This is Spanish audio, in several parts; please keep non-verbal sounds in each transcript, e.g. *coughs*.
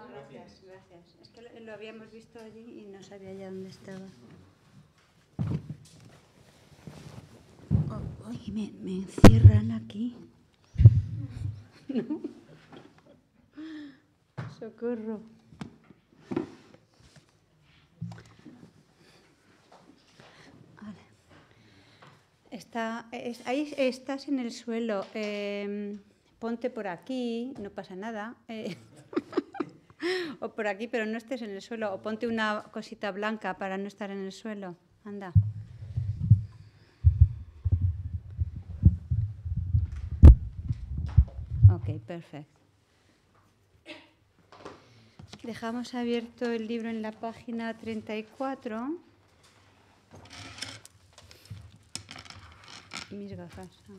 Ah, gracias, gracias. Es que lo, habíamos visto allí y no sabía ya dónde estaba. Oye, oh, me, me encierran aquí. ¿No? *laughs* Socorro. ahí estás en el suelo. Em, ponte por aquí, no pasa nada. Eh, *laughs* o por aquí, pero no estés en el suelo. O ponte una cosita blanca para no estar en el suelo. Anda. Ok, perfecto. Dejamos abierto el libro en la página 34. mis gafas. Ah.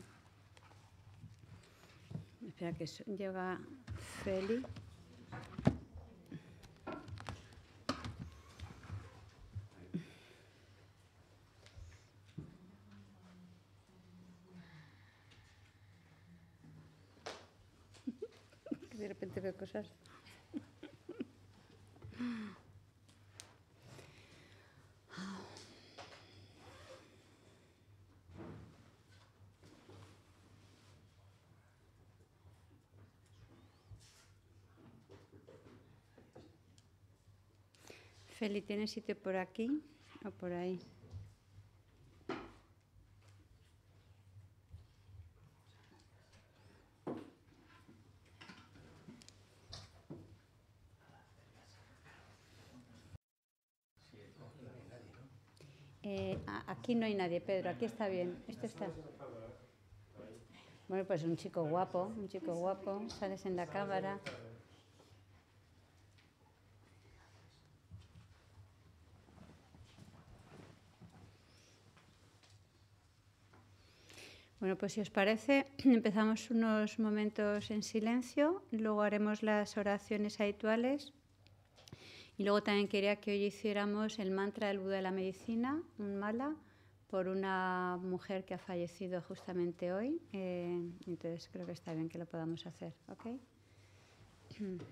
Espera que llega Feli. *laughs* de repente qué cosas. Feli, ¿tienes sitio por aquí o por ahí? Eh, aquí no hay nadie, Pedro, aquí está bien. Este está. Bueno, pues un chico guapo, un chico guapo, sales en la cámara. Bueno, pues si os parece, *clears throat* empezamos unos momentos en silencio, luego haremos las oraciones habituales y luego también quería que hoy hiciéramos el mantra del Buda de la Medicina, un mala, por una mujer que ha fallecido justamente hoy. Eh, entonces creo que está bien que lo podamos hacer. ¿ok? *clears throat*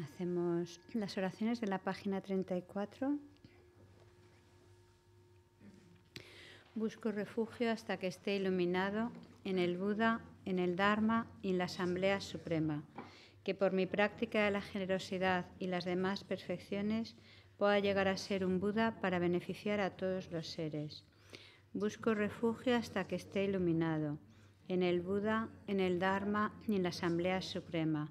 hacemos las oraciones de la página 34. Busco refugio hasta que esté iluminado en el Buda, en el Dharma y en la Asamblea Suprema, que por mi práctica de la generosidad y las demás perfecciones pueda llegar a ser un Buda para beneficiar a todos los seres. Busco refugio hasta que esté iluminado en el Buda, en el Dharma y en la Asamblea Suprema,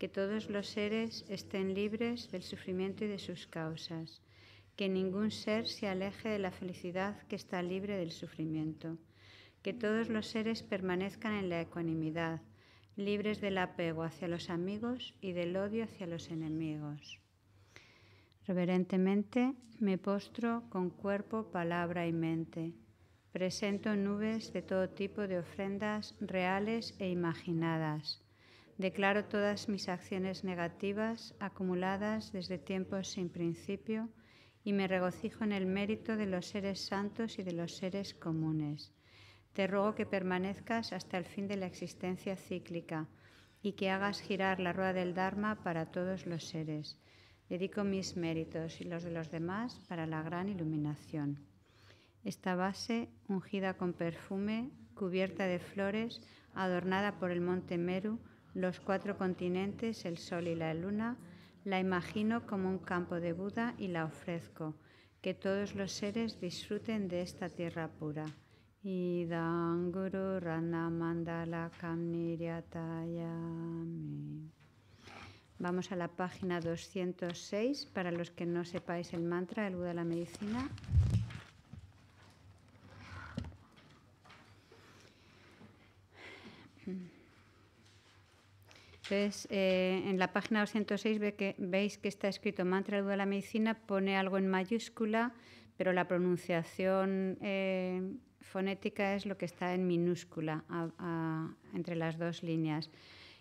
que todos los seres estén libres del sufrimiento y de sus causas, que ningún ser se aleje de la felicidad que está libre del sufrimiento, que todos los seres permanezcan en la ecuanimidad, libres del apego hacia los amigos y del odio hacia los enemigos. Reverentemente me postro con cuerpo, palabra y mente. Presento nubes de todo tipo de ofrendas reales e imaginadas Declaro todas mis acciones negativas acumuladas desde tiempos sin principio y me regocijo en el mérito de los seres santos y de los seres comunes. Te ruego que permanezcas hasta el fin de la existencia cíclica y que hagas girar la rueda del Dharma para todos los seres. Dedico mis méritos y los de los demás para la gran iluminación. Esta base, ungida con perfume, cubierta de flores, adornada por el monte Meru, los cuatro continentes, el sol y la luna, la imagino como un campo de Buda y la ofrezco. Que todos los seres disfruten de esta tierra pura. Rana Mandala Vamos a la página 206 para los que no sepáis el mantra, el Buda de la medicina. Entonces, eh, en la página 206 veis que está escrito mantra de la medicina, pone algo en mayúscula, pero la pronunciación eh, fonética es lo que está en minúscula entre las dos líneas.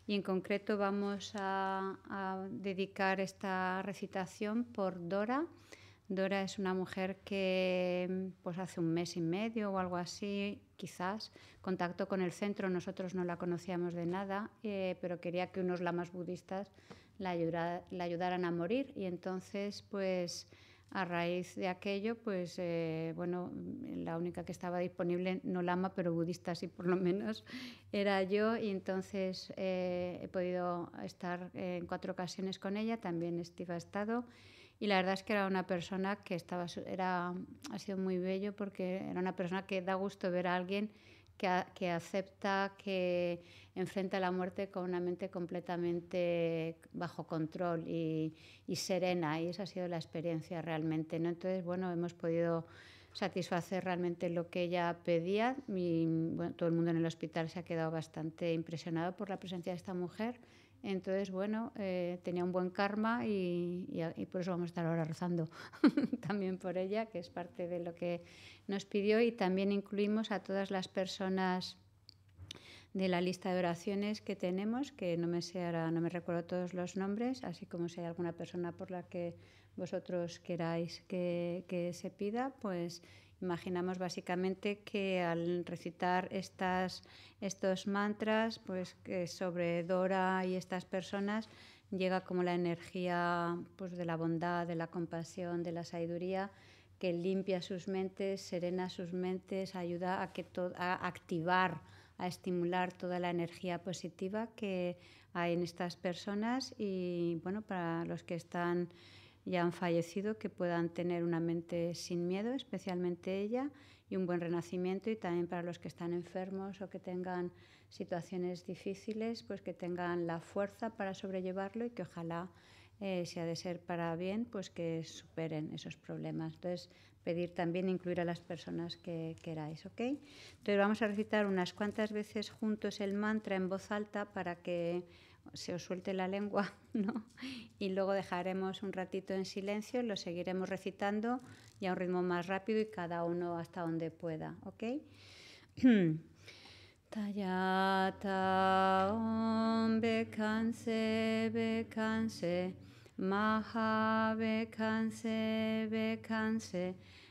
Y en concreto vamos a dedicar esta recitación por Dora Dora es una mujer que pues hace un mes y medio o algo así, quizás, contactó con el centro, nosotros no la conocíamos de nada, eh, pero quería que unos lamas budistas la, ayudaran a morir y entonces pues a raíz de aquello pues eh, bueno la única que estaba disponible no lama pero budista sí por lo menos era yo y entonces eh, he podido estar en cuatro ocasiones con ella también Steve ha estado y la verdad es que era una persona que estaba, era, ha sido muy bello porque era una persona que da gusto ver a alguien que, que acepta, que enfrenta la muerte con una mente completamente bajo control y, y serena, y esa ha sido la experiencia realmente. Entonces, bueno, hemos podido satisfacer realmente lo que ella pedía. Y, todo el mundo en el hospital se ha quedado bastante impresionado por la presencia de esta mujer. Entonces, bueno, eh, tenía un buen karma y, por eso vamos a estar ahora rezando *laughs* también por ella, que es parte de lo que nos pidió. Y también incluimos a todas las personas de la lista de oraciones que tenemos, que no me sé no me recuerdo todos los nombres, así como si hay alguna persona por la que vosotros queráis que, que se pida, pues Imaginamos básicamente que al recitar estas, estos mantras, pues sobre Dora y estas personas llega como la energía pues, de la bondad, de la compasión, de la sabiduría, que limpia sus mentes, serena sus mentes, ayuda a, que a activar, a estimular toda la energía positiva que hay en estas personas y bueno, para los que están ya han fallecido, que puedan tener una mente sin miedo, especialmente ella, y un buen renacimiento, y también para los que están enfermos o que tengan situaciones difíciles, pues que tengan la fuerza para sobrellevarlo y que ojalá, sea eh, si ha de ser para bien, pues que superen esos problemas. Entonces, pedir también incluir a las personas que queráis, ¿ok? Entonces, vamos a recitar unas cuantas veces juntos el mantra en voz alta para que se os suelte la lengua, *laughs* ¿no? Y luego dejaremos un ratito en silencio, lo seguiremos recitando y a un ritmo más rápido y cada uno hasta donde pueda, ¿ok? *clears throat* om bekanse bekanse bekanse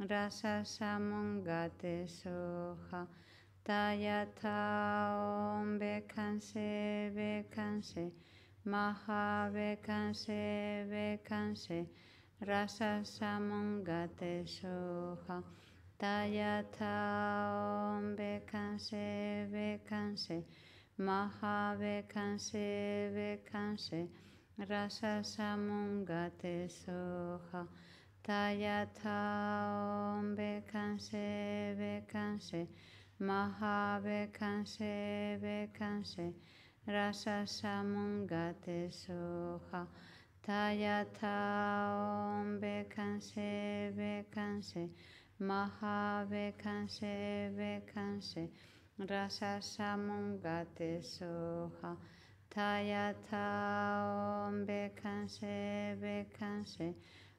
rasa samongate soha tayata om bekanse bekanse maha bekanse bekanse rasa samongate soha tayata om bekanse bekanse maha bekanse bekanse rasa samongate soha Tayatha Om Bekanse Bekanse Maha Bekanse Bekanse Rasa Samungate Soha Tayatha Om Bekanse Bekanse Maha Bekanse Bekanse Rasa Samungate Soha Tayatha Om Bekanse Bekanse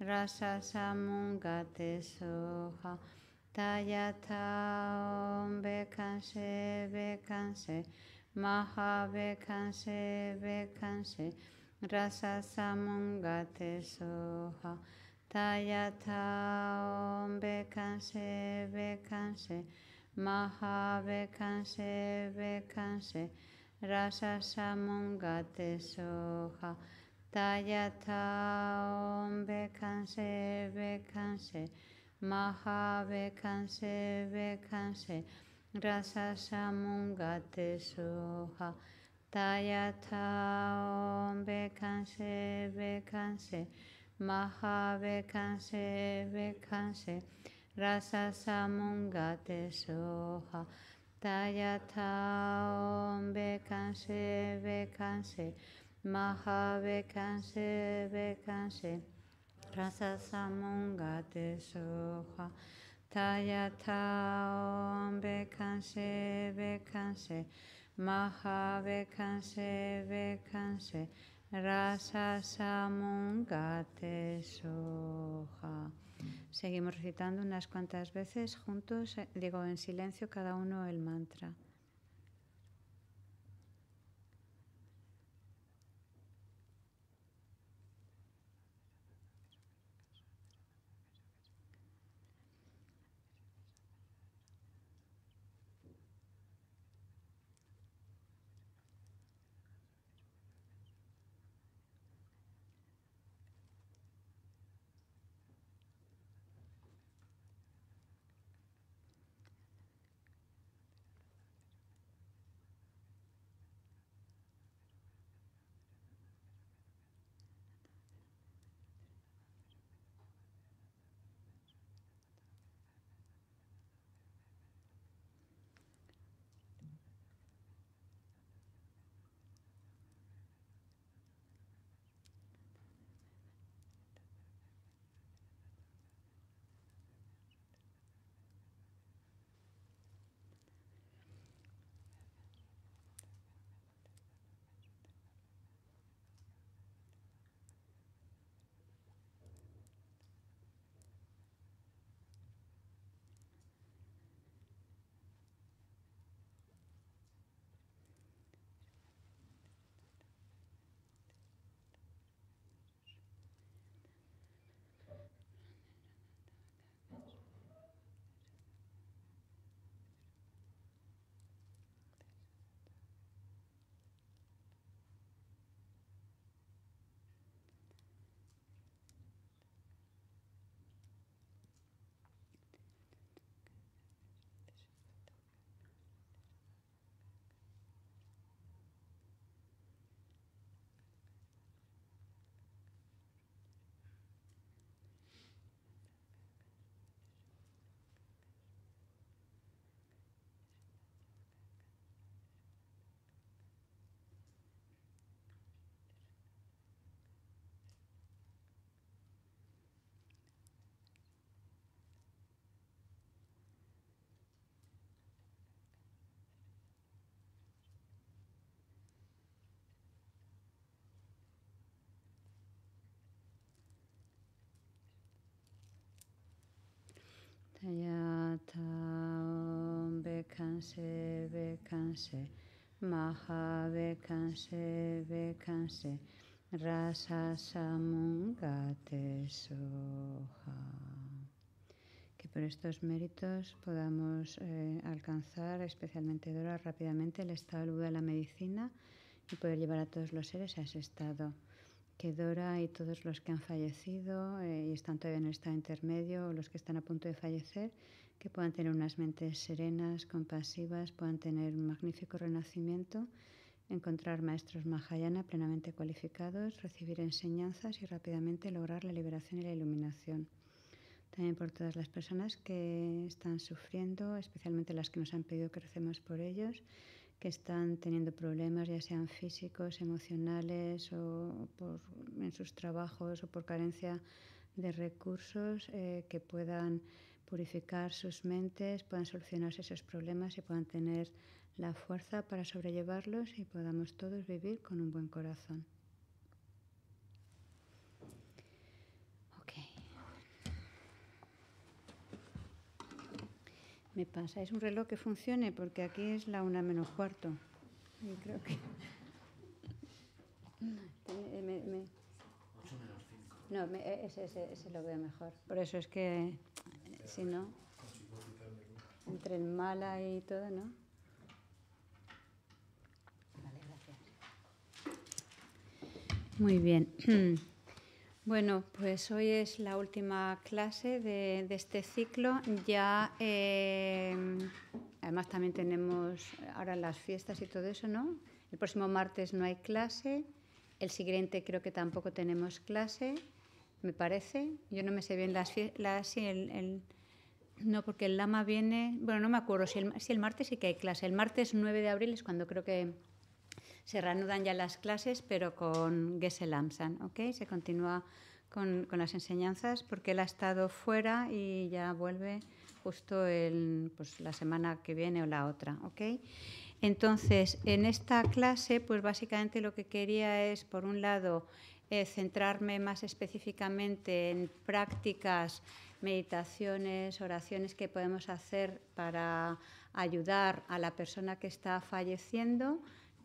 rasa samungate soha taya om bekanse bekanse maha bekanse bekanse rasa samungate soha taya om bekanse bekanse maha bekanse bekanse rasa samungate soha Taya canse Bekanse Bekanse Maha Bekanse Bekanse Rasa Samungate Soha Taya Taom Bekanse Bekanse Maha Bekanse Bekanse Rasa Samungate Soha Taya canse maha bekanse bekanse rasa samungate soha taya om bekanse bekanse maha rasa samungate soha Seguimos recitando unas cuantas veces juntos, eh, digo en silencio cada uno el mantra. Bekanse Bekanse Bekanse Rasa que por estos méritos podamos eh, alcanzar, especialmente Dora, rápidamente el estado de la medicina y poder llevar a todos los seres a ese estado que Dora y todos los que han fallecido eh, y están todavía en esta estado intermedio o los que están a punto de fallecer, que puedan tener unas mentes serenas, compasivas, puedan tener un magnífico renacimiento, encontrar maestros Mahayana plenamente cualificados, recibir enseñanzas y rápidamente lograr la liberación y la iluminación. También por todas las personas que están sufriendo, especialmente las que nos han pedido que recemos por ellos que están teniendo problemas, ya sean físicos, emocionales o por, en sus trabajos o por carencia de recursos, eh, que puedan purificar sus mentes, puedan solucionarse esos problemas y puedan tener la fuerza para sobrellevarlos y podamos todos vivir con un buen corazón. me pasa. Es un reloj que funcione porque aquí es la una menos cuarto. Y creo que. *laughs* me, No, ese, ese, lo veo mejor. Por eso es que, si no, entre el mala y todo, ¿no? Vale, gracias. Muy bien. *clears throat* Bueno, pues hoy es la última clase de, este ciclo. Ya, eh, además también tenemos ahora las fiestas y todo eso, ¿no? El próximo martes no hay clase, el siguiente creo que tampoco tenemos clase, me parece. Yo no me sé bien las fiestas, el, no, porque el lama viene, bueno, no me acuerdo, si el, si el martes sí que hay clase. El martes 9 de abril es cuando creo que se reanudan ya las clases, pero con Gesel Amsan, ¿ok? Se continúa con, las enseñanzas porque él ha estado fuera y ya vuelve justo pues, la semana que viene o la otra, ¿ok? Entonces, en esta clase, pues básicamente lo que quería es, por un lado, eh, centrarme más específicamente en prácticas, meditaciones, oraciones que podemos hacer para ayudar a la persona que está falleciendo,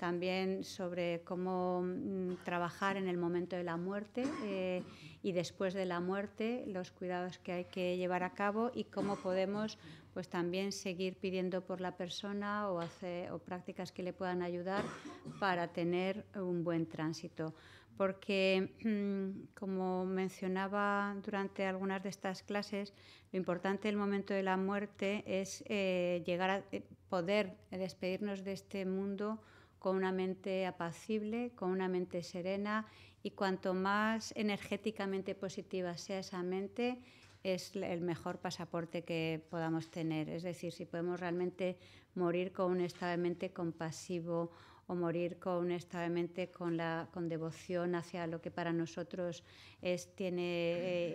también sobre cómo mm, trabajar en el momento de la muerte eh, y después de la muerte, los cuidados que hay que llevar a cabo y cómo podemos pues también seguir pidiendo por la persona o, hacer, o prácticas que le puedan ayudar para tener un buen tránsito. Porque, mm, como mencionaba durante algunas de estas clases, lo importante del momento de la muerte es eh, llegar a eh, poder despedirnos de este mundo con una mente apacible, con una mente serena y cuanto más energéticamente positiva sea esa mente, es el mejor pasaporte que podamos tener. Es decir, si podemos realmente morir con un estado de mente compasivo o morir con un estado de mente con, la, con devoción hacia lo que para nosotros es, tiene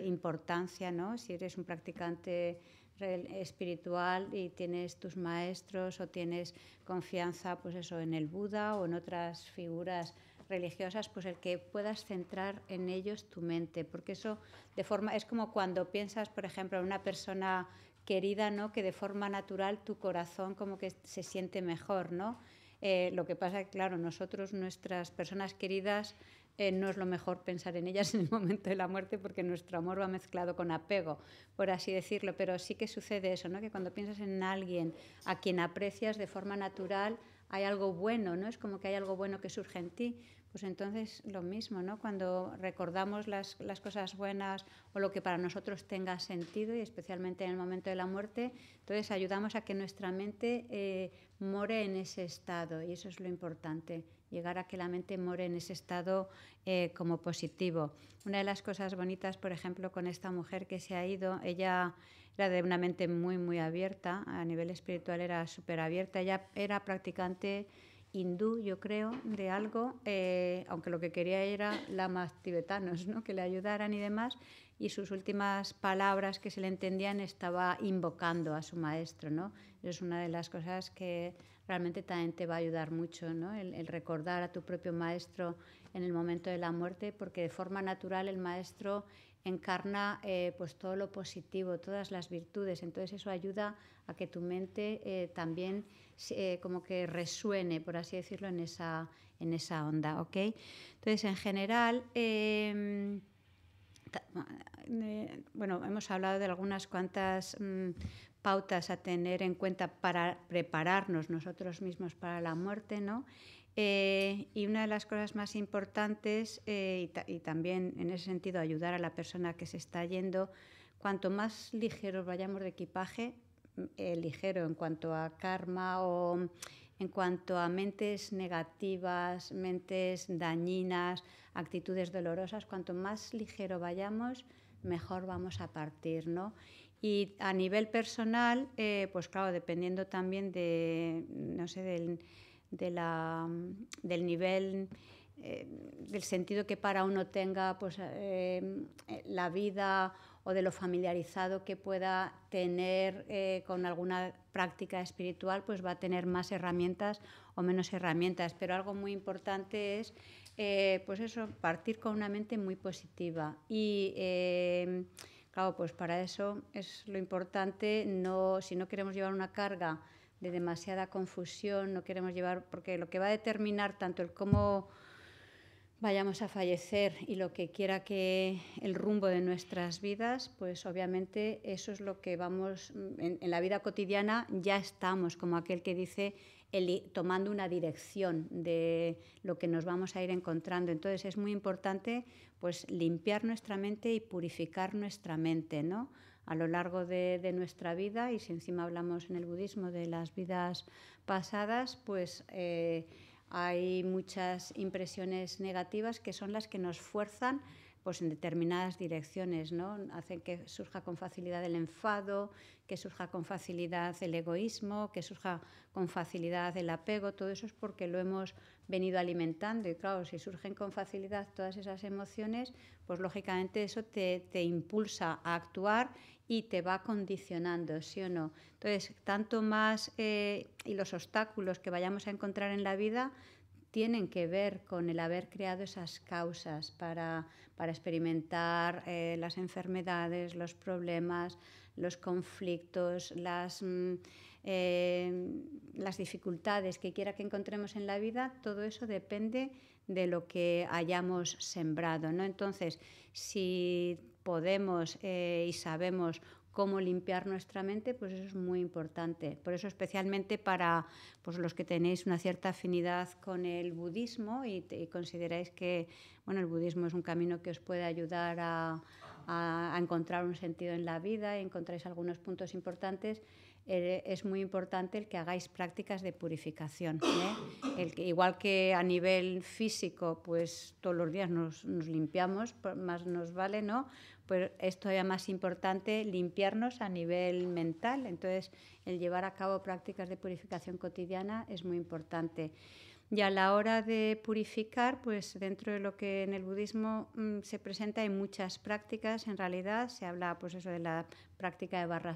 eh, importancia, ¿no? si eres un practicante espiritual y tienes tus maestros o tienes confianza pues eso en el Buda o en otras figuras religiosas, pues el que puedas centrar en ellos tu mente, porque eso de forma es como cuando piensas, por ejemplo, en una persona querida, ¿no? Que de forma natural tu corazón como que se siente mejor, ¿no? Eh, lo que pasa, claro, nosotros, nuestras personas queridas, eh, no es lo mejor pensar en ellas *laughs* en el momento de la muerte porque nuestro amor va mezclado con apego, por así decirlo. Pero sí que sucede eso, ¿no? que cuando piensas en alguien a quien aprecias de forma natural, hay algo bueno, ¿no? Es como que hay algo bueno que surge en ti, pues entonces lo mismo, ¿no? Cuando recordamos las, cosas buenas o lo que para nosotros tenga sentido, y especialmente en el momento de la muerte, entonces ayudamos a que nuestra mente eh, more en ese estado, y eso es lo importante, llegar a que la mente more en ese estado eh, como positivo. Una de las cosas bonitas, por ejemplo, con esta mujer que se ha ido, ella era de una mente muy, muy abierta, a nivel espiritual era súper abierta, ella era practicante hindú, yo creo, de algo, eh, aunque lo que quería era lamas tibetanos, ¿no? que le ayudaran y demás, y sus últimas palabras que se le entendían estaba invocando a su maestro. ¿no? Es una de las cosas que realmente también te va a ayudar mucho, ¿no? el, recordar a tu propio maestro en el momento de la muerte, porque de forma natural el maestro encarna eh, pues todo lo positivo, todas las virtudes. Entonces eso ayuda a que tu mente eh, también eh, como que resuene, por así decirlo, en esa, en esa onda, Entonces, en general, em, bueno, hemos hablado de algunas cuantas mm, pautas a tener en cuenta para prepararnos nosotros mismos para la muerte, ¿no? Eh, y una de las cosas más importantes, eh, y, también en ese sentido ayudar a la persona que se está yendo, cuanto más ligeros vayamos de equipaje, eh, ligero en cuanto a karma o en cuanto a mentes negativas, mentes dañinas, actitudes dolorosas, cuanto más ligero vayamos, mejor vamos a partir, Y a nivel personal, eh, pues claro, dependiendo también de, no sé, del, la, del nivel, eh, del sentido que para uno tenga pues, la vida o de lo familiarizado que pueda tener eh, con alguna práctica espiritual, pues va a tener más herramientas o menos herramientas. Pero algo muy importante es, eh, pues eso, partir con una mente muy positiva. Y em, claro, pues para eso es lo importante, no, si no queremos llevar una carga de demasiada confusión, no queremos llevar, porque lo que va a determinar tanto el cómo vayamos a fallecer y lo que quiera que el rumbo de nuestras vidas, pues obviamente eso es lo que vamos, mm, en, la vida cotidiana ya estamos, como aquel que dice, tomando una dirección de lo que nos vamos a ir encontrando. Entonces es muy importante pues limpiar nuestra mente y purificar nuestra mente, ¿no? a lo largo de, nuestra vida y si encima hablamos en el budismo de las vidas pasadas, pues eh, hay muchas impresiones negativas que son las que nos fuerzan pues en determinadas direcciones, ¿no? Hacen que surja con facilidad el enfado, que surja con facilidad el egoísmo, que surja con facilidad el apego, todo eso es porque lo hemos venido alimentando y claro, si surgen con facilidad todas esas emociones, pues lógicamente eso te, impulsa a actuar y te va condicionando, ¿sí o no? Entonces, tanto más eh, y los obstáculos que vayamos a encontrar en la vida, tienen que ver con el haber creado esas causas para, experimentar eh, las enfermedades, los problemas, los conflictos, las, mm, eh, las dificultades que quiera que encontremos en la vida, todo eso depende de lo que hayamos sembrado. ¿no? Entonces, si podemos eh, y sabemos cómo limpiar nuestra mente, pues eso es muy importante. Por eso especialmente para pues, los que tenéis una cierta afinidad con el budismo y, consideráis que bueno, el budismo es un camino que os puede ayudar a, a encontrar un sentido en la vida y encontráis algunos puntos importantes, eh, es muy importante el que hagáis prácticas de purificación. ¿eh? El que, igual que a nivel físico, pues todos los días nos, nos, limpiamos, más nos vale, ¿no? Pues es todavía más importante limpiarnos a nivel mental. Entonces, el llevar a cabo prácticas de purificación cotidiana es muy importante. Y a la hora de purificar, pues dentro de lo que en el budismo mm, se presenta hay muchas prácticas, en realidad se habla pues eso de la práctica de barra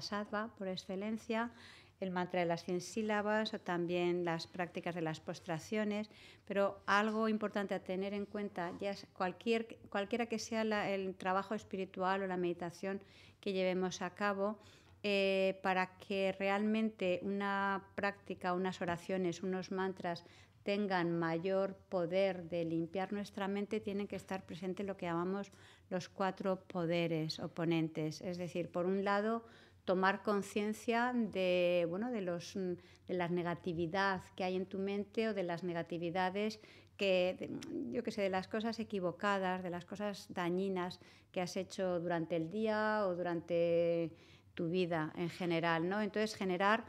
por excelencia, el mantra de las cien sílabas o también las prácticas de las postraciones, pero algo importante a tener en cuenta, ya cualquier, cualquiera que sea el trabajo espiritual o la meditación que llevemos a cabo, eh, para que realmente una práctica, unas oraciones, unos mantras tengan mayor poder de limpiar nuestra mente, tienen que estar presentes lo que llamamos los cuatro poderes oponentes. Es decir, por un lado, tomar conciencia de, bueno, de, los, de la negatividad que hay en tu mente o de las negatividades que, yo que sé, de las cosas equivocadas, de las cosas dañinas que has hecho durante el día o durante tu vida en general, ¿no? Entonces, generar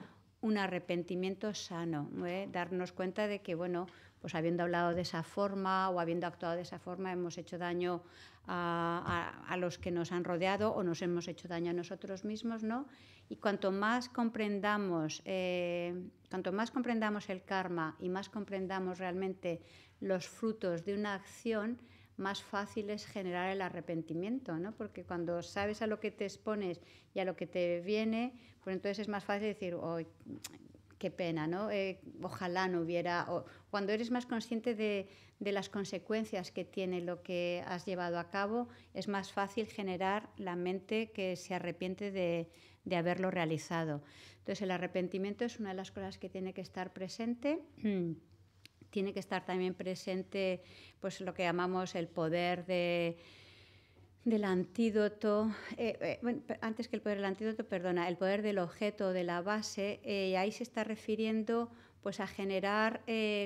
un arrepentimiento sano, ¿eh? darnos cuenta de que, bueno, pues habiendo hablado de esa forma o habiendo actuado de esa forma, hemos hecho daño a, los que nos han rodeado o nos hemos hecho daño a nosotros mismos, ¿no? Y cuanto más comprendamos, eh, cuanto más comprendamos el karma y más comprendamos realmente los frutos de una acción, más fácil es generar el arrepentimiento, ¿no? Porque cuando sabes a lo que te expones y a lo que te viene, pues entonces es más fácil decir, oh, qué pena, ¿no? Eh, ojalá no hubiera... O cuando eres más consciente de, las consecuencias que tiene lo que has llevado a cabo, es más fácil generar la mente que se arrepiente de, de haberlo realizado. Entonces el arrepentimiento es una de las cosas que tiene que estar presente. *clears throat* tiene que estar también presente pues lo que llamamos el poder del antídoto, eh, eh, antes que el poder del antídoto, perdona, el poder del objeto, de la base, y eh, ahí se está refiriendo pues a generar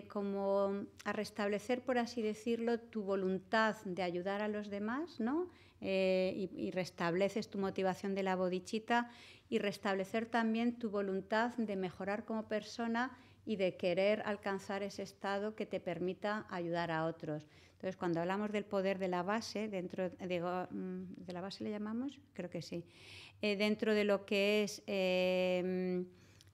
como a restablecer, por así decirlo, tu voluntad de ayudar a los demás, ¿no? y, restableces tu motivación de la bodichita y restablecer también tu voluntad de mejorar como persona y de querer alcanzar ese estado que te permita ayudar a otros. Entonces, cuando hablamos del poder de la base, dentro, ¿de mm, la base le llamamos? Creo que sí. Eh, dentro de lo que es, eh,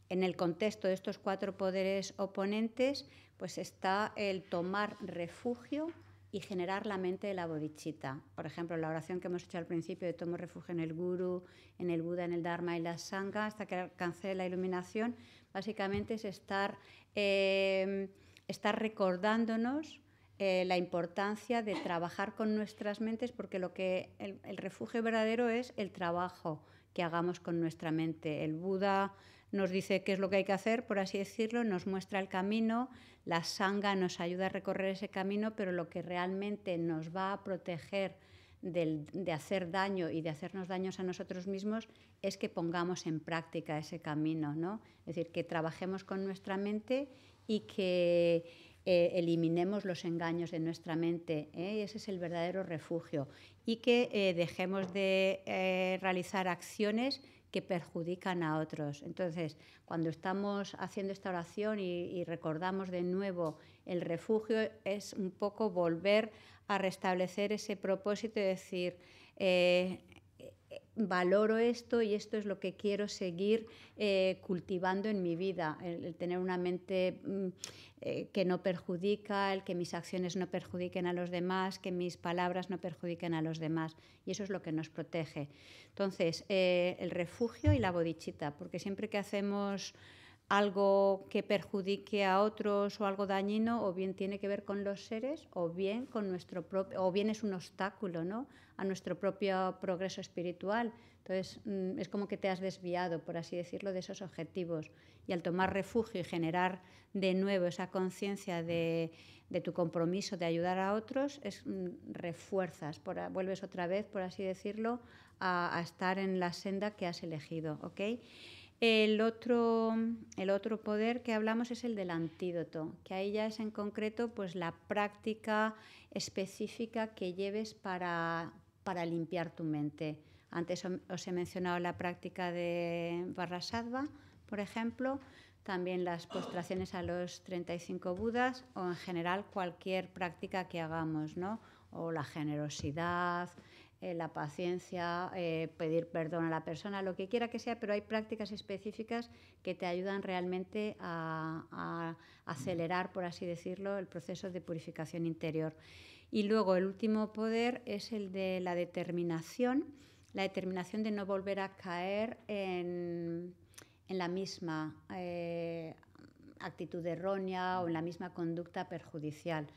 en el contexto de estos cuatro poderes oponentes, pues está el tomar refugio y generar la mente de la bodichita. Por ejemplo, la oración que hemos hecho al principio de tomo refugio en el guru, en el Buda, en el Dharma y la Sangha, hasta que alcance la iluminación, básicamente es estar, em, estar recordándonos eh, la importancia de trabajar con nuestras mentes, porque lo que el, refugio verdadero es el trabajo que hagamos con nuestra mente. El Buda nos dice qué es lo que hay que hacer, por así decirlo, nos muestra el camino, la sangha nos ayuda a recorrer ese camino, pero lo que realmente nos va a proteger de hacer daño y de hacernos daños a nosotros mismos es que pongamos en práctica ese camino, ¿no? Es decir, que trabajemos con nuestra mente y que eh, eliminemos los engaños de nuestra mente. ¿eh? Ese es el verdadero refugio. Y que eh, dejemos de realizar acciones que perjudican a otros. Entonces, cuando estamos haciendo esta oración y, y, recordamos de nuevo el refugio, es un poco volver a restablecer ese propósito y decir, eh, valoro esto y esto es lo que quiero seguir eh, cultivando en mi vida, el, tener una mente mm, eh, que no perjudica, el que mis acciones no perjudiquen a los demás, que mis palabras no perjudiquen a los demás. Y eso es lo que nos protege. Entonces, el refugio y la bodichita, porque siempre que hacemos algo que perjudique a otros o algo dañino, o bien tiene que ver con los seres, o bien con nuestro propio, o bien es un obstáculo, ¿no? A nuestro propio progreso espiritual. Entonces mm, es como que te has desviado, por así decirlo, de esos objetivos. Y al tomar refugio y generar de nuevo esa conciencia de, de, tu compromiso de ayudar a otros, es, mm, refuerzas, por, vuelves otra vez, por así decirlo, a, estar en la senda que has elegido, ¿ok? El otro, poder que hablamos es el del antídoto, que ahí ya es en concreto pues, la práctica específica que lleves para, limpiar tu mente. Antes os he mencionado la práctica de Barrasadva, por ejemplo, también las postraciones a los 35 Budas o en general cualquier práctica que hagamos, ¿no? o la generosidad, eh, la paciencia, eh, pedir perdón a la persona, lo que quiera que sea, pero hay prácticas específicas que te ayudan realmente a, acelerar, por así decirlo, el proceso de purificación interior. Y luego el último poder es el de la determinación, la determinación de no volver a caer en, la misma eh, actitud errónea o en la misma conducta perjudicial.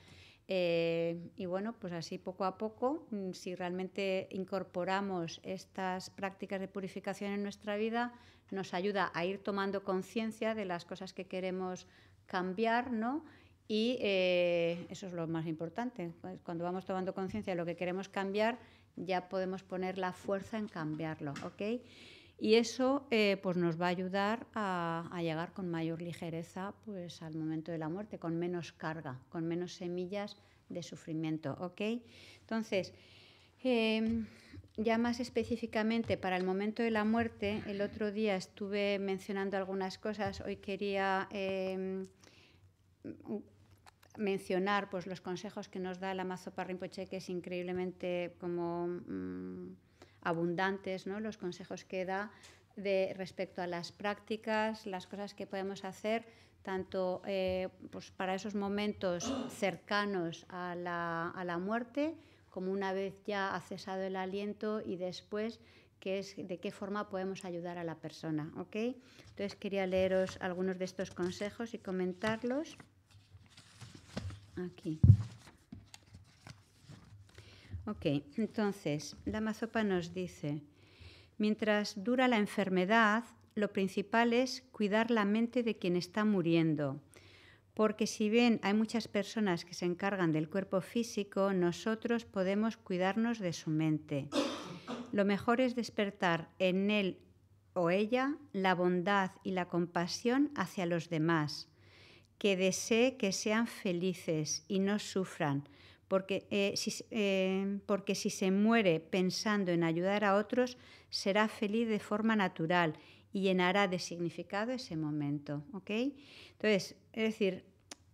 Eh, y bueno, pues así poco a poco, mm, si realmente incorporamos estas prácticas de purificación en nuestra vida, nos ayuda a ir tomando conciencia de las cosas que queremos cambiar, ¿no? Y eh, eso es lo más importante. Pues cuando vamos tomando conciencia de lo que queremos cambiar, ya podemos poner la fuerza en cambiarlo, ¿ok? Y eso eh, pues nos va a ayudar a, llegar con mayor ligereza pues, al momento de la muerte, con menos carga, con menos semillas de sufrimiento. Entonces, em, ya más específicamente para el momento de la muerte, el otro día estuve mencionando algunas cosas, hoy quería em, mencionar pues, los consejos que nos da la Mazo Rinpoche, que es increíblemente como... Mm, abundantes ¿no? los consejos que da de, respecto a las prácticas, las cosas que podemos hacer, tanto eh, pues, para esos momentos cercanos a la, a la muerte, como una vez ya ha cesado el aliento y después es de qué forma podemos ayudar a la persona. ¿ok? Entonces quería leeros algunos de estos consejos y comentarlos aquí. Ok, entonces, la mazopa nos dice, mientras dura la enfermedad, lo principal es cuidar la mente de quien está muriendo. Porque si bien hay muchas personas que se encargan del cuerpo físico, nosotros podemos cuidarnos de su mente. Lo mejor es despertar en él o ella la bondad y la compasión hacia los demás, que desee que sean felices y no sufran, porque, eh, si, eh, porque si se muere pensando en ayudar a otros, será feliz de forma natural y llenará de significado ese momento. ¿ok? Entonces, es decir,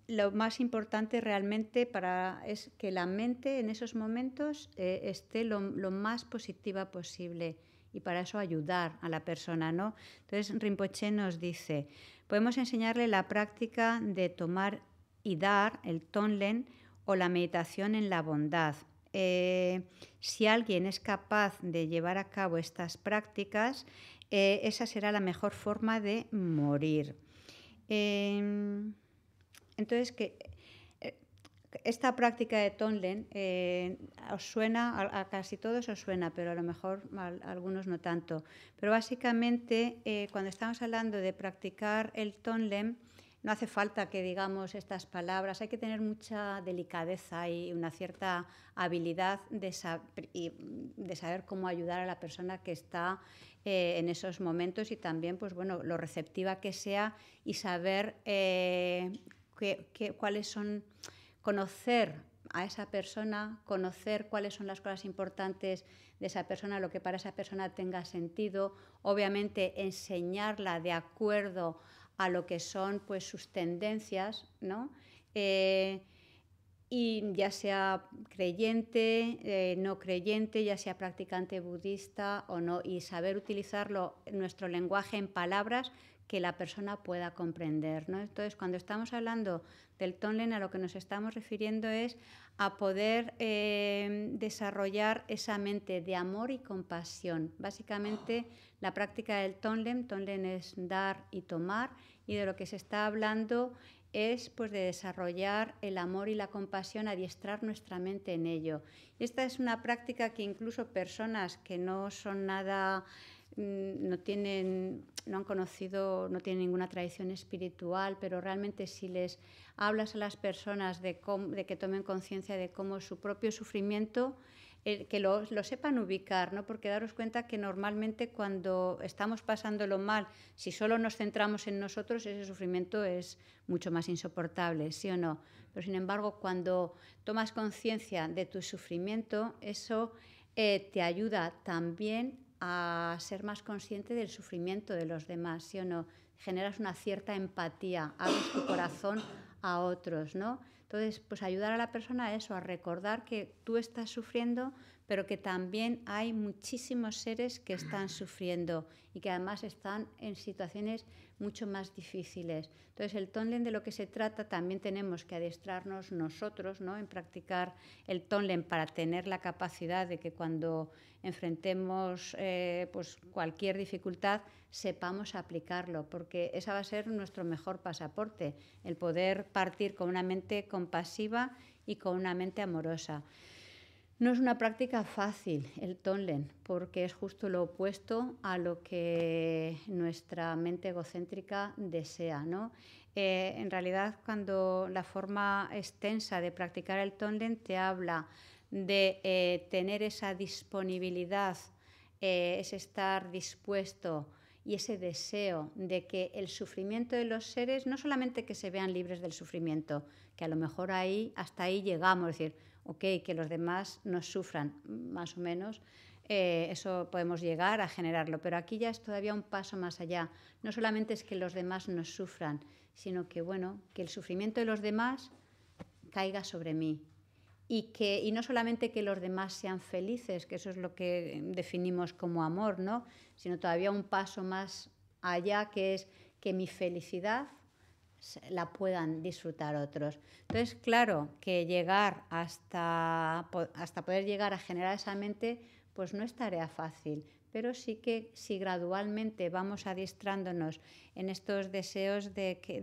lo más importante realmente para, es que la mente en esos momentos eh, esté lo, lo, más positiva posible y para eso ayudar a la persona, ¿no? Entonces Rinpoche nos dice, podemos enseñarle la práctica de tomar y dar el tonlen o la meditación en la bondad. Eh, si alguien es capaz de llevar a cabo estas prácticas, eh, esa será la mejor forma de morir. Em, entonces, que eh, esta práctica de Tonlen os suena, a, casi todos os suena, pero a lo mejor a, algunos no tanto. Pero básicamente, cuando estamos hablando de practicar el Tonlen, no hace falta que digamos estas palabras, hay que tener mucha delicadeza y una cierta habilidad de, saber cómo ayudar a la persona que está eh, en esos momentos y también, pues bueno, lo receptiva que sea y saber eh, cuáles son, conocer a esa persona, conocer cuáles son las cosas importantes de esa persona, lo que para esa persona tenga sentido, obviamente enseñarla de acuerdo a lo que son pues, sus tendencias, ¿no? Eh, y ya sea creyente, eh, no creyente, ya sea practicante budista o no, y saber utilizarlo, nuestro lenguaje en palabras que la persona pueda comprender. Entonces, cuando estamos hablando del Tonlen, a lo que nos estamos refiriendo es a poder eh, desarrollar esa mente de amor y compasión. Básicamente, la práctica del Tonlem, Tonlem es dar y tomar, y de lo que se está hablando es pues, de desarrollar el amor y la compasión, adiestrar nuestra mente en ello. Esta es una práctica que incluso personas que no son nada Mm, no tienen, no han conocido, no tienen ninguna tradición espiritual, pero realmente si les hablas a las personas de, que tomen conciencia de cómo su propio sufrimiento, que lo, sepan ubicar, ¿no? Porque daros cuenta que normalmente cuando estamos pasándolo mal, si solo nos centramos en nosotros, ese sufrimiento es mucho más insoportable, ¿sí o no? Pero sin embargo, cuando tomas conciencia de tu sufrimiento, eso eh, te ayuda también a ser más consciente del sufrimiento de los demás, ¿sí o no? Generas una cierta empatía, abres tu corazón a otros, ¿no? Entonces, pues ayudar a la persona a eso, a recordar que tú estás sufriendo, pero que también hay muchísimos seres que están sufriendo y que además están en situaciones mucho más difíciles. Entonces, el Tonlen de lo que se trata también tenemos que adiestrarnos nosotros ¿no? en practicar el Tonlen para tener la capacidad de que cuando enfrentemos eh, pues cualquier dificultad sepamos aplicarlo, porque esa va a ser nuestro mejor pasaporte, el poder partir con una mente compasiva y con una mente amorosa. No es una práctica fácil el tonlen, porque es justo lo opuesto a lo que nuestra mente egocéntrica desea. Eh, en realidad, cuando la forma extensa de practicar el tonlen te habla de eh, tener esa disponibilidad, eh, ese estar dispuesto y ese deseo de que el sufrimiento de los seres, no solamente que se vean libres del sufrimiento, que a lo mejor ahí hasta ahí llegamos, decir, ok, que los demás nos sufran más o menos, eh, eso podemos llegar a generarlo. Pero aquí ya es todavía un paso más allá. No solamente es que los demás nos sufran, sino que, bueno, que el sufrimiento de los demás caiga sobre mí. Y, que, no solamente que los demás sean felices, que eso es lo que definimos como amor, ¿no? sino todavía un paso más allá, que es que mi felicidad la puedan disfrutar otros. Entonces, claro, que llegar hasta, hasta poder llegar a generar esa mente, pues no es tarea fácil, pero sí que si gradualmente vamos adiestrándonos en estos deseos de que,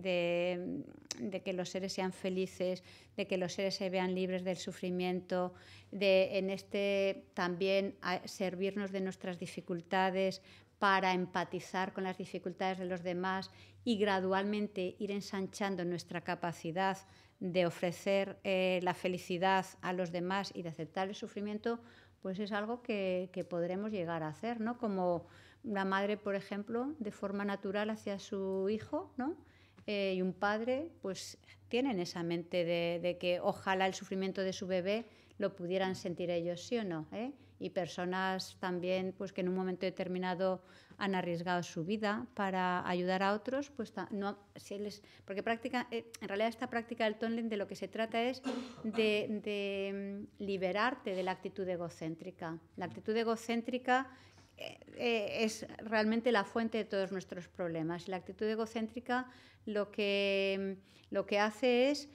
de que, los seres sean felices, de que los seres se vean libres del sufrimiento, de en este también servirnos de nuestras dificultades para empatizar con las dificultades de los demás y gradualmente ir ensanchando nuestra capacidad de ofrecer eh, la felicidad a los demás y de aceptar el sufrimiento, pues es algo que, podremos llegar a hacer, ¿no? Como una madre, por ejemplo, de forma natural hacia su hijo, ¿no? Eh, y un padre, pues tienen esa mente de, que ojalá el sufrimiento de su bebé lo pudieran sentir ellos, sí o no, ¿Eh? y personas también pues, que en un momento determinado han arriesgado su vida para ayudar a otros, pues no, si porque práctica, eh, en realidad esta práctica del tonling de lo que se trata es de, mm, liberarte de la actitud egocéntrica. La actitud egocéntrica eh, eh, es realmente la fuente de todos nuestros problemas. La actitud egocéntrica lo que, mm, lo que hace es,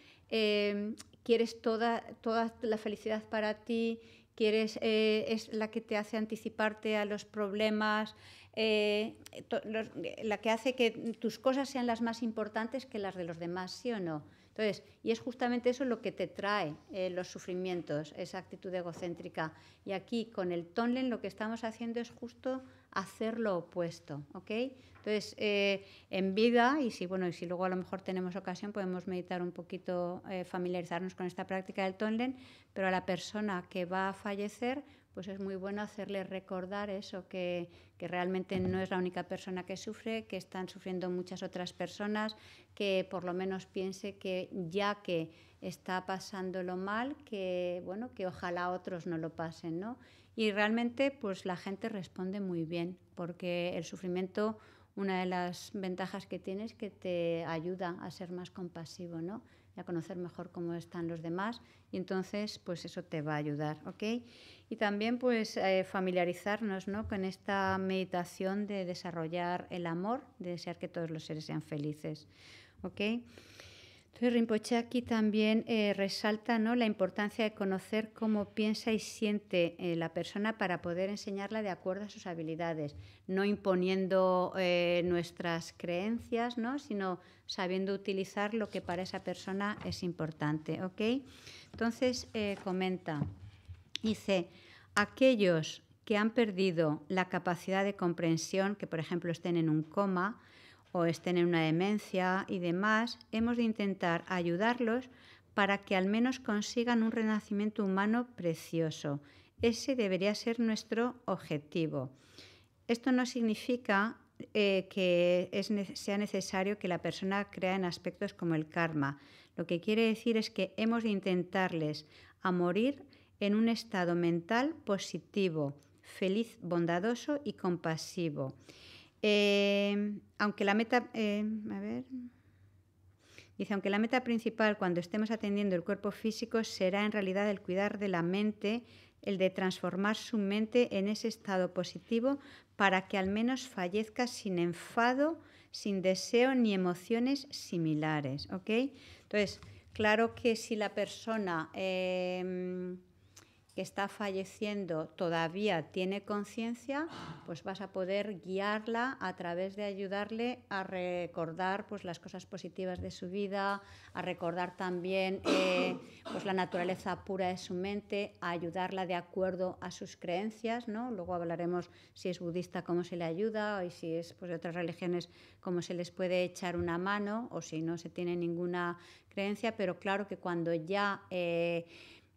quieres toda, toda la felicidad para ti quieres, eh, es la que te hace anticiparte a los problemas, eh, la que hace que tus cosas sean las más importantes que las de los demás, ¿sí o no? y es justamente eso lo que te trae eh, los sufrimientos, esa actitud egocéntrica. Y aquí con el Tonlen lo que estamos haciendo es justo hacer lo opuesto, ¿ok? Entonces, eh, en vida, y si, bueno, y si luego a lo mejor tenemos ocasión, podemos meditar un poquito, eh, familiarizarnos con esta práctica del Tonlen, pero a la persona que va a fallecer, pues es muy bueno hacerle recordar eso, que, realmente no es la única persona que sufre, que están sufriendo muchas otras personas, que por lo menos piense que ya que está pasándolo mal, que bueno, que ojalá otros no lo pasen, Y realmente pues la gente responde muy bien, porque el sufrimiento una de las ventajas que tiene es que te ayuda a ser más compasivo, ¿no? Y a conocer mejor cómo están los demás y entonces pues eso te va a ayudar, ¿ok? y también pues eh, familiarizarnos con esta meditación de desarrollar el amor, de desear que todos los seres sean felices. Entonces Rinpoche aquí también eh, resalta la importancia de conocer cómo piensa y siente eh, la persona para poder enseñarla de acuerdo a sus habilidades, no imponiendo nuestras creencias, sino sabiendo utilizar lo que para esa persona es importante. Entonces comenta. Dice, aquellos que han perdido la capacidad de comprensión, que por ejemplo estén en un coma o estén en una demencia y demás, hemos de intentar ayudarlos para que al menos consigan un renacimiento humano precioso. Ese debería ser nuestro objetivo. Esto no significa eh, que sea necesario que la persona crea en aspectos como el karma. Lo que quiere decir es que hemos de intentarles a morir en un estado mental positivo, feliz, bondadoso y compasivo. Eh, aunque la meta, eh, a ver, dice, aunque la meta principal cuando estemos atendiendo el cuerpo físico será en realidad el cuidar de la mente, el de transformar su mente en ese estado positivo para que al menos fallezca sin enfado, sin deseo ni emociones similares, ¿ok? Entonces, claro que si la persona em, que está falleciendo todavía tiene conciencia, ah. pues vas a poder guiarla a través de ayudarle a recordar pues, las cosas positivas de su vida, a recordar también eh, *coughs* pues, la naturaleza pura de su mente, a ayudarla de acuerdo a sus creencias. ¿no? Luego hablaremos si es budista, cómo se le ayuda, y si es pues, de otras religiones, cómo se les puede echar una mano, o si no se tiene ninguna creencia, pero claro que cuando ya... Eh,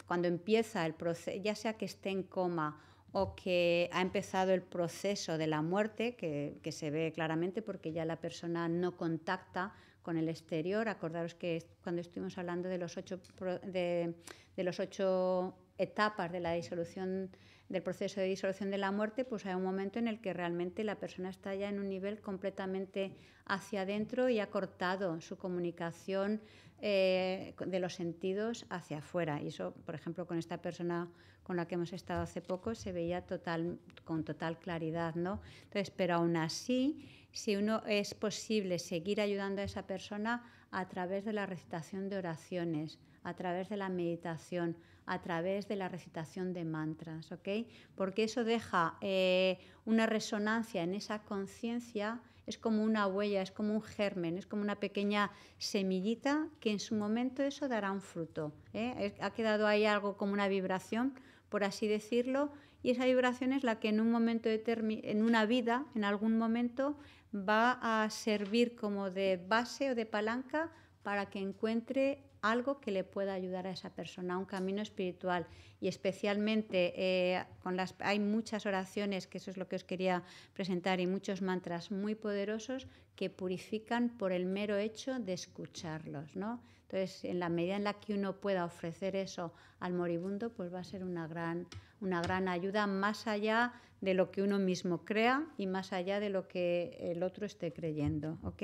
cuando empieza el proceso, ya sea que esté en coma o que ha empezado el proceso de la muerte, que, se ve claramente porque ya la persona no contacta con el exterior. Acordaros que cuando estuvimos hablando de, los ocho, de, de los ocho etapas de la disolución del proceso de disolución de la muerte, pues hay un momento en el que realmente la persona está ya en un nivel completamente hacia adentro y ha cortado su comunicación eh, de los sentidos hacia afuera. Y eso, por ejemplo, con esta persona con la que hemos estado hace poco, se veía total, con total claridad, ¿no? Entonces, pero aún así, si uno es posible seguir ayudando a esa persona a través de la recitación de oraciones, a través de la meditación, a través de la recitación de mantras, ¿ok? Porque eso deja eh, una resonancia en esa conciencia, es como una huella, es como un germen, es como una pequeña semillita que en su momento eso dará un fruto. ¿eh? Ha quedado ahí algo como una vibración, por así decirlo, y esa vibración es la que en un momento en una vida, en algún momento, va a servir como de base o de palanca para que encuentre algo que le pueda ayudar a esa persona, un camino espiritual. Y especialmente eh, con las, hay muchas oraciones, que eso es lo que os quería presentar, y muchos mantras muy poderosos que purifican por el mero hecho de escucharlos. ¿no? Entonces, en la medida en la que uno pueda ofrecer eso al moribundo, pues va a ser una gran, una gran ayuda más allá de lo que uno mismo crea y más allá de lo que el otro esté creyendo. ¿ok?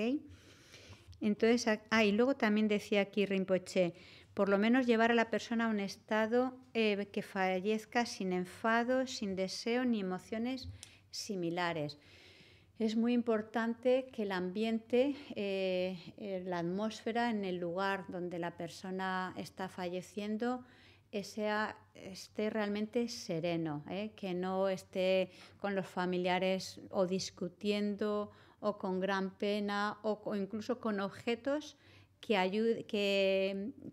Entonces, ah, luego también decía aquí Rinpoche, por lo menos llevar a la persona a un estado eh, que fallezca sin enfado, sin deseo ni emociones similares. Es muy importante que el ambiente, eh, eh, la atmósfera en el lugar donde la persona está falleciendo esté realmente sereno, que no esté con los familiares o discutiendo o con gran pena o, incluso con objetos que,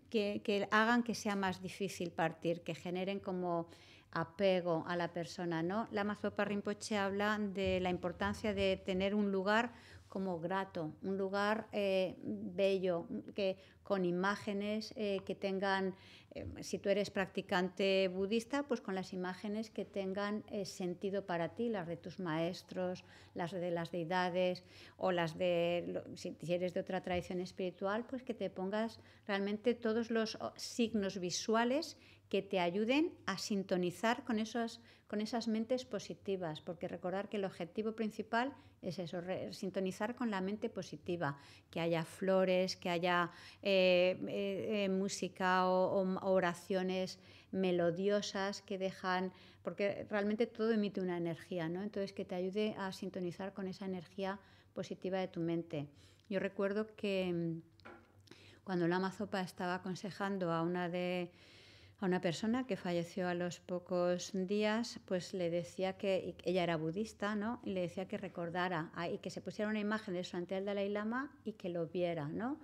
que, hagan que sea más difícil partir, que generen como apego a la persona. ¿no? La Mazopa Rinpoche habla de la importancia de tener un lugar como grato, un lugar eh, bello, que, con imágenes eh, que tengan, eh, si tú eres practicante budista, pues con las imágenes que tengan sentido para ti, las de tus maestros, las de las deidades o las de, si eres de otra tradición espiritual, pues que te pongas realmente todos los oh, signos visuales que te ayuden a sintonizar con, con esas mentes positivas, porque recordar que el objetivo principal es eso, sintonizar con la mente positiva, que haya flores, que haya eh, eh, eh, música o, oraciones melodiosas que dejan, porque realmente todo emite una energía, ¿no? Entonces que te ayude a sintonizar con esa energía positiva de tu mente. Yo recuerdo que mm, cuando la Amazopa estaba aconsejando a una de a una persona que falleció a los pocos días, pues le decía que ella era budista, ¿no? Y le decía que recordara ah, y que se pusiera una imagen de su ante Dalai Lama y que lo viera, ¿no?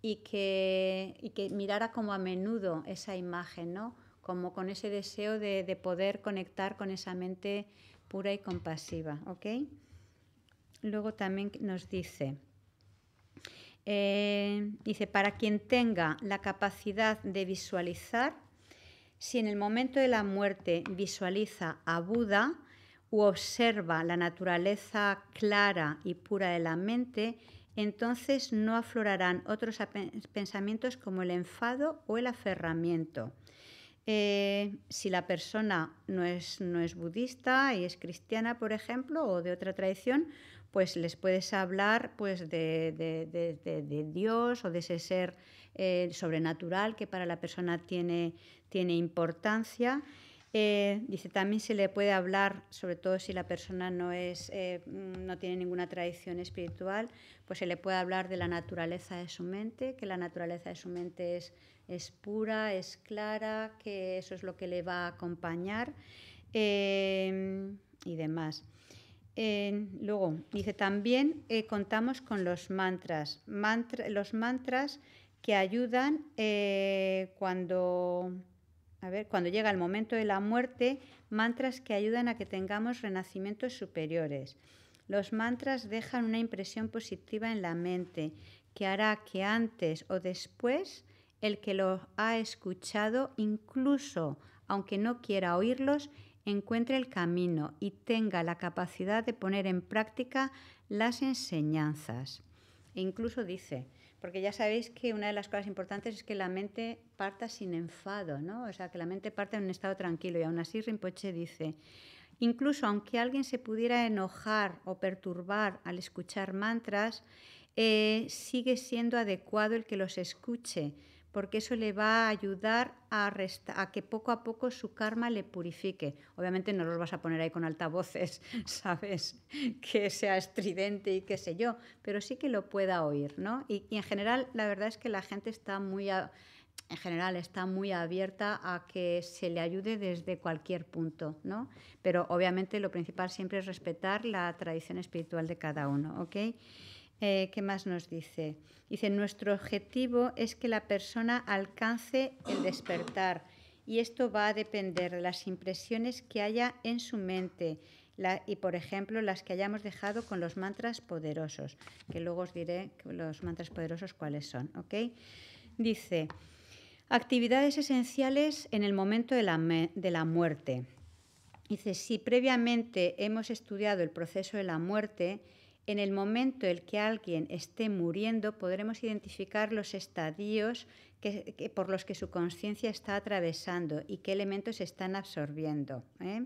Y que, que mirara como a menudo esa imagen, ¿no? Como con ese deseo de, poder conectar con esa mente pura y compasiva, ¿ok? Luego también nos dice, eh, dice, para quien tenga la capacidad de visualizar, si en el momento de la muerte visualiza a Buda u observa la naturaleza clara y pura de la mente, entonces no aflorarán otros pensamientos como el enfado o el aferramiento. Eh, si la persona no es, no es budista y es cristiana, por ejemplo, o de otra tradición, pues les puedes hablar pues, de, de Dios o de ese ser eh, sobrenatural que para la persona tiene, tiene importancia. Eh, dice, también se le puede hablar, sobre todo si la persona no, es, eh, mm, no tiene ninguna tradición espiritual, pues se le puede hablar de la naturaleza de su mente, que la naturaleza de su mente es, es pura, es clara, que eso es lo que le va a acompañar em, y demás. luego, dice, también contamos con los mantras. los mantras que ayudan eh, cuando, a cuando llega el momento de la muerte, mantras que ayudan a que tengamos renacimientos superiores. Los mantras dejan una impresión positiva en la mente que hará que antes o después el que los ha escuchado, incluso aunque no quiera oírlos, encuentre el camino y tenga la capacidad de poner en práctica las enseñanzas. E incluso dice, porque ya sabéis que una de las cosas importantes es que la mente parta sin enfado, ¿no? O sea, que la mente parta en un estado tranquilo. Y aún así Rinpoche dice, incluso aunque alguien se pudiera enojar o perturbar al escuchar mantras, eh, sigue siendo adecuado el que los escuche, porque eso le va a ayudar a, que poco a poco su karma le purifique. Obviamente no los vas a poner ahí con altavoces, *laughs* ¿sabes? Que sea estridente y qué sé yo, pero sí que lo pueda oír, ¿no? Y, en general, la verdad es que la gente está muy... en general está muy abierta a que se le ayude desde cualquier punto, ¿no? Pero obviamente lo principal siempre es respetar la tradición espiritual de cada uno, ¿ok? Eh, ¿qué más nos dice? Dice, nuestro objetivo es que la persona alcance el despertar y esto va a depender de las impresiones que haya en su mente y, por ejemplo, las que hayamos dejado con los mantras poderosos, que luego os diré los mantras poderosos cuáles son. ¿ok? Dice, actividades esenciales en el momento de la, de la muerte. Dice, si previamente hemos estudiado el proceso de la muerte, en el momento en que alguien esté muriendo, podremos identificar los estadios por los que su conciencia está atravesando y qué elementos están absorbiendo. ¿eh?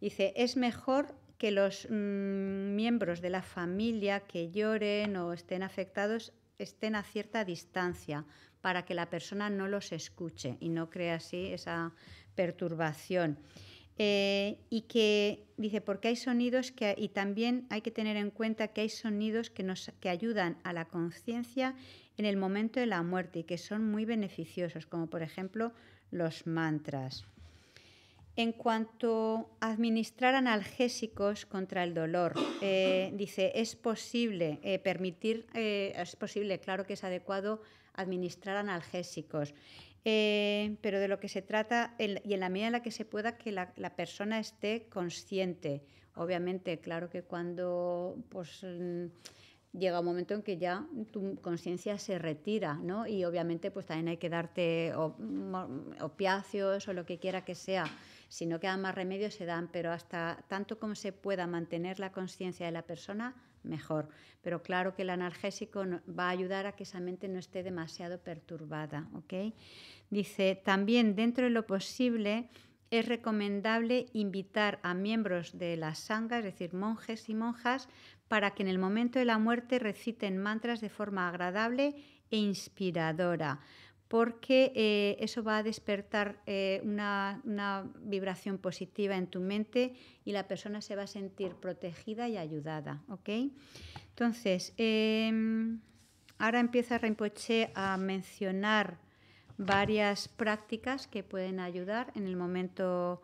Dice, es mejor que los mm, miembros de la familia que lloren o estén afectados estén a cierta distancia para que la persona no los escuche y no crea así esa perturbación. Eh, y que dice, porque hay sonidos que, y también hay que tener en cuenta que hay sonidos que, nos, ayudan a la conciencia en el momento de la muerte y que son muy beneficiosos, como por ejemplo los mantras. En cuanto a administrar analgésicos contra el dolor, eh, dice, es posible eh, permitir, es posible, claro que es adecuado administrar analgésicos. Eh, pero de lo que se trata, y en la medida en la que se pueda, que la, persona esté consciente. Obviamente, claro que cuando pues, mm, llega un momento en que ya tu conciencia se retira, ¿no? Y obviamente pues también hay que darte mm, opiáceos o lo que quiera que sea. Si no quedan más remedios se dan, pero hasta tanto como se pueda mantener la conciencia de la persona, mejor. Pero claro que el analgésico va a ayudar a que esa mente no esté demasiado perturbada. Dice, también dentro de lo posible es recomendable invitar a miembros de la sangha, es decir, monjes y monjas, para que en el momento de la muerte reciten mantras de forma agradable e inspiradora porque eh, eso va a despertar eh, una, vibración positiva en tu mente y la persona se va a sentir protegida y ayudada. ¿okay? Entonces, em, ahora empieza Rinpoche a mencionar varias prácticas que pueden ayudar en el momento,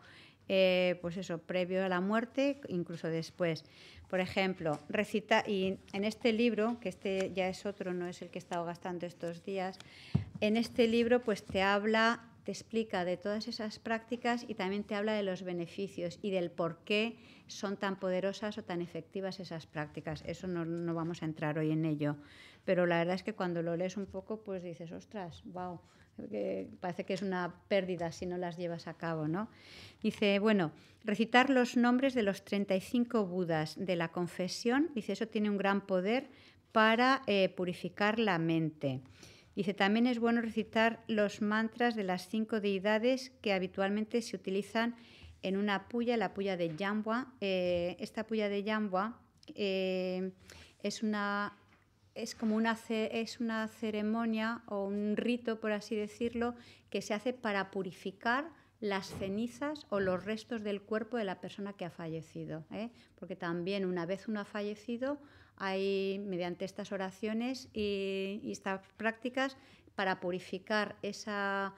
eh, pues eso, previo a la muerte, incluso después. Por ejemplo, recita, y en este libro, que este ya es otro, no es el que he estado gastando estos días, en este libro pues te habla, te explica de todas esas prácticas y también te habla de los beneficios y del por qué son tan poderosas o tan efectivas esas prácticas. Eso no, no vamos a entrar hoy en ello. Pero la verdad es que cuando lo lees un poco, pues dices, ostras, wow parece que es una pérdida si no las llevas a cabo, ¿no? Dice, bueno, recitar los nombres de los 35 Budas de la confesión, dice, eso tiene un gran poder para eh, purificar la mente. Dice, también es bueno recitar los mantras de las cinco deidades que habitualmente se utilizan en una puya, la puya de Yamwa. Eh, esta puya de Yamwa eh, es una es como una, es una ceremonia o un rito, por así decirlo, que se hace para purificar las cenizas o los restos del cuerpo de la persona que ha fallecido. ¿eh? Porque también una vez uno ha fallecido, hay mediante estas oraciones y estas prácticas para purificar esa,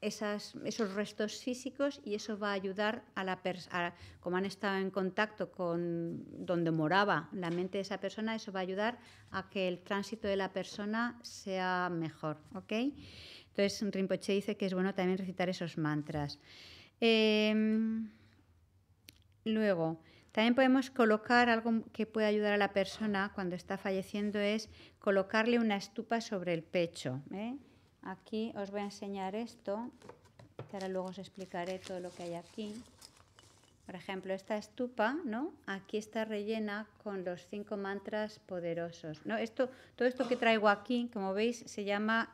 esos restos físicos y eso va a ayudar a la persona, como han estado en contacto con donde moraba la mente de esa persona, eso va a ayudar a que el tránsito de la persona sea mejor. ¿ok? Entonces Rinpoche dice que es bueno también recitar esos mantras. Em, luego, también podemos colocar algo que puede ayudar a la persona cuando está falleciendo es colocarle una estupa sobre el pecho. ¿eh? Aquí os voy a enseñar esto, que ahora luego os explicaré todo lo que hay aquí. Por ejemplo, esta estupa, ¿no? Aquí está rellena con los cinco mantras poderosos. ¿no? Esto, todo esto que traigo aquí, como veis, se llama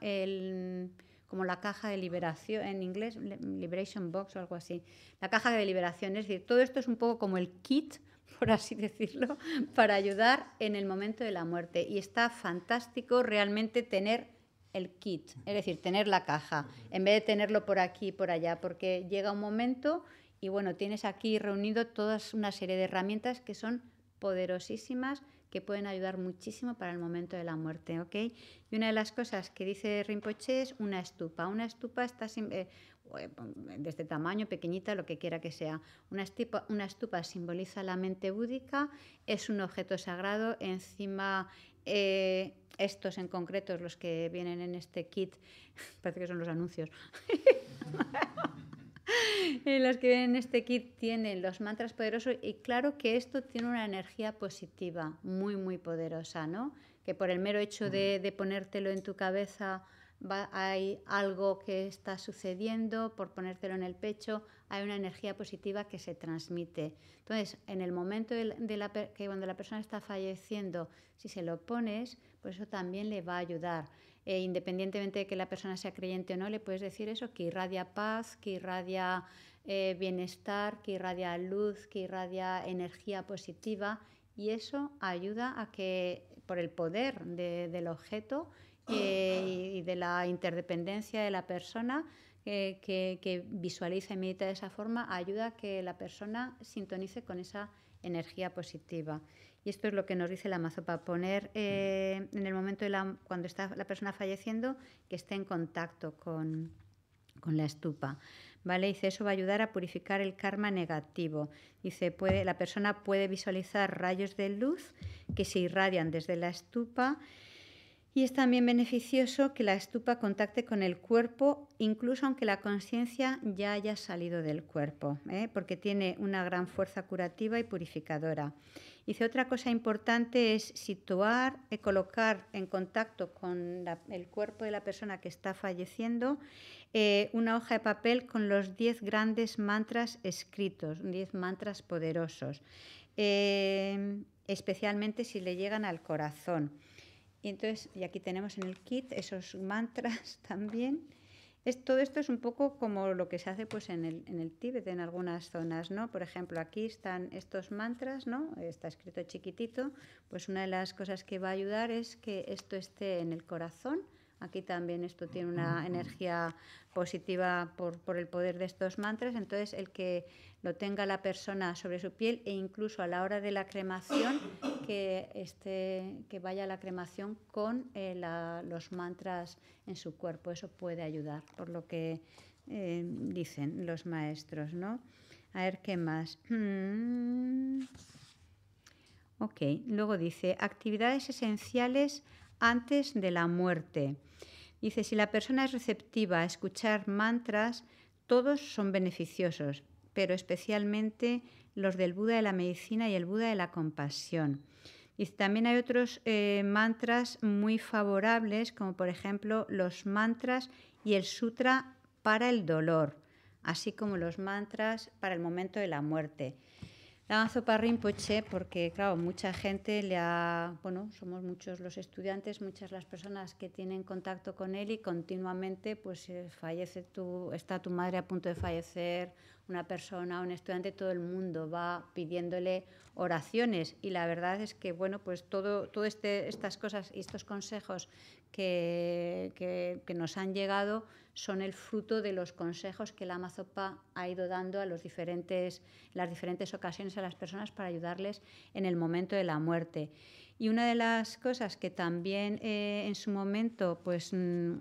como la caja de liberación, en inglés, Liberation Box o algo así. La caja de liberación, es decir, todo esto es un poco como el kit, *laughs* por así decirlo, para ayudar en el momento de la muerte. Y está fantástico realmente tener el kit, es decir, tener la caja, en vez de tenerlo por aquí y por allá, porque llega un momento y bueno, tienes aquí reunido toda una serie de herramientas que son poderosísimas, que pueden ayudar muchísimo para el momento de la muerte, ¿ok? Y una de las cosas que dice Rinpoche es una estupa. Una estupa está desde eh, este tamaño, pequeñita, lo que quiera que sea. Una estupa, una estupa simboliza la mente búdica, es un objeto sagrado, encima eh, estos en concreto, los que vienen en este kit, *laughs* parece que son los anuncios. *laughs* los que vienen en este kit tienen los mantras poderosos y claro que esto tiene una energía positiva muy, muy poderosa, ¿no? Que por el mero hecho de mm. ponértelo en tu cabeza hay algo que está sucediendo, por ponértelo en el pecho, hay una energía positiva que se transmite. Entonces, en el momento de la, que cuando la persona está falleciendo, si se lo pones, pues eso también le va a ayudar. Eh, independientemente de que la persona sea creyente o no, le puedes decir eso, que irradia paz, que irradia eh, bienestar, que irradia luz, que irradia energía positiva y eso ayuda a que por el poder del objeto y de la interdependencia de la persona eh, que, visualiza y medita de esa forma ayuda a que la persona sintonice con esa energía positiva. Y esto es lo que nos dice la mazopa, poner eh, en el momento de cuando está la persona falleciendo que esté en contacto con, con la estupa. ¿Vale? Dice, eso va a ayudar a purificar el karma negativo. Dice, puede, la persona puede visualizar rayos de luz que se irradian desde la estupa y es también beneficioso que la estupa contacte con el cuerpo, incluso aunque la conciencia ya haya salido del cuerpo, ¿eh? porque tiene una gran fuerza curativa y purificadora. Y otra cosa importante es situar, y colocar en contacto con el cuerpo de la persona que está falleciendo eh, una hoja de papel con los 10 grandes mantras escritos, 10 mantras poderosos, eh, especialmente si le llegan al corazón. Y entonces, y aquí tenemos en el kit esos mantras *laughs* también. Es, todo esto es un poco como lo que se hace pues, en, el, en el Tíbet, en algunas zonas, ¿no? Por ejemplo, aquí están estos mantras, ¿no? Está escrito chiquitito. Pues una de las cosas que va a ayudar es que esto esté en el corazón Aquí también esto tiene una energía positiva por, el poder de estos mantras. Entonces, el que lo tenga la persona sobre su piel e incluso a la hora de la cremación, que, este, vaya a la cremación con eh, los mantras en su cuerpo. Eso puede ayudar, por lo que eh, dicen los maestros, ¿no? A ver, ¿qué más? *clears throat* Ok, luego dice, actividades esenciales antes de la muerte. Dice, si la persona es receptiva a escuchar mantras, todos son beneficiosos, pero especialmente los del Buda de la medicina y el Buda de la compasión. Y también hay otros eh, mantras muy favorables, como por ejemplo los mantras y el sutra para el dolor, así como los mantras para el momento de la muerte. Lama Sopa Rinpoche, porque claro, mucha gente le ha, bueno, somos muchos los estudiantes, muchas las personas que tienen contacto con él y continuamente pues eh, fallece tu, está tu madre a punto de fallecer una persona, un estudiante, todo el mundo va pidiéndole oraciones y la verdad es que, bueno, pues todo, todo este, estas cosas y estos consejos que, nos han llegado son el fruto de los consejos que la Amazopa ha ido dando a los diferentes, las diferentes ocasiones a las personas para ayudarles en el momento de la muerte. Y una de las cosas que también eh, en su momento pues, mm,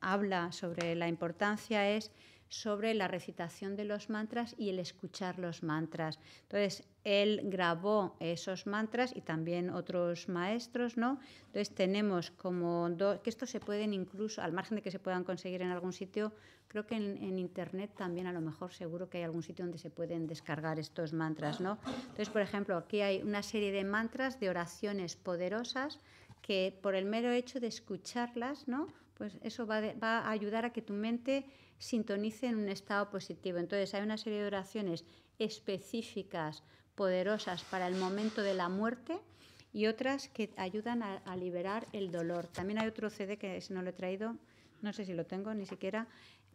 habla sobre la importancia es sobre la recitación de los mantras y el escuchar los mantras. Entonces, él grabó esos mantras y también otros maestros, ¿no? Entonces, tenemos como dos, que estos se pueden incluso, al margen de que se puedan conseguir en algún sitio, creo que en, Internet también a lo mejor seguro que hay algún sitio donde se pueden descargar estos mantras, ¿no? Entonces, por ejemplo, aquí hay una serie de mantras de oraciones poderosas que por el mero hecho de escucharlas, ¿no? Pues eso va, va a ayudar a que tu mente sintonice en un estado positivo. Entonces hay una serie de oraciones específicas, poderosas para el momento de la muerte y otras que ayudan a, liberar el dolor. También hay otro CD que si no lo he traído, no sé si lo tengo ni siquiera,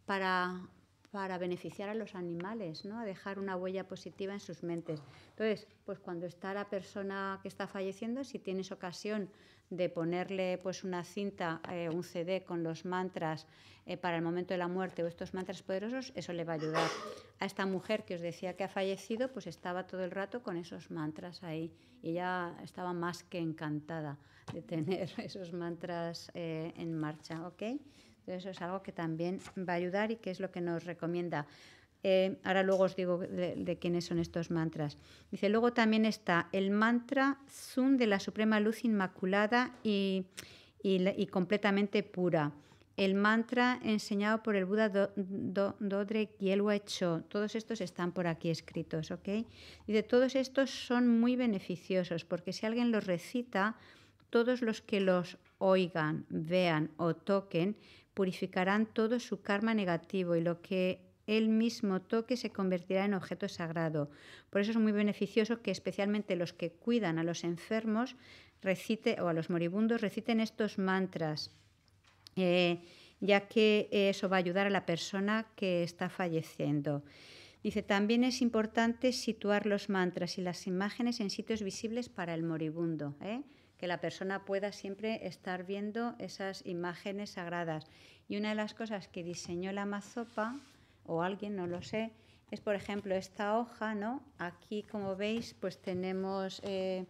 para, para beneficiar a los animales, ¿no? a dejar una huella positiva en sus mentes. Entonces, pues cuando está la persona que está falleciendo, si tienes ocasión de ponerle pues una cinta, eh, un CD con los mantras eh, para el momento de la muerte o estos mantras poderosos, eso le va a ayudar. A esta mujer que os decía que ha fallecido, pues estaba todo el rato con esos mantras ahí y ella estaba más que encantada de tener *laughs* esos mantras eh, en marcha, ¿ok? Entonces eso es algo que también va a ayudar y que es lo que nos recomienda. Eh, ahora luego os digo de, quiénes son estos mantras. Dice, luego también está el mantra Sun de la Suprema Luz Inmaculada y, completamente pura. El mantra enseñado por el Buda Do, Do, Dodre Kielwa Cho. Todos estos están por aquí escritos, ¿ok? Y de todos estos son muy beneficiosos porque si alguien los recita, todos los que los oigan, vean o toquen purificarán todo su karma negativo y lo que el mismo toque se convertirá en objeto sagrado. Por eso es muy beneficioso que especialmente los que cuidan a los enfermos recite, o a los moribundos reciten estos mantras, eh, ya que eso va a ayudar a la persona que está falleciendo. Dice, también es importante situar los mantras y las imágenes en sitios visibles para el moribundo, ¿eh? que la persona pueda siempre estar viendo esas imágenes sagradas. Y una de las cosas que diseñó la mazopa o alguien, no lo sé, es por ejemplo esta hoja, ¿no? Aquí, como veis, pues tenemos eh,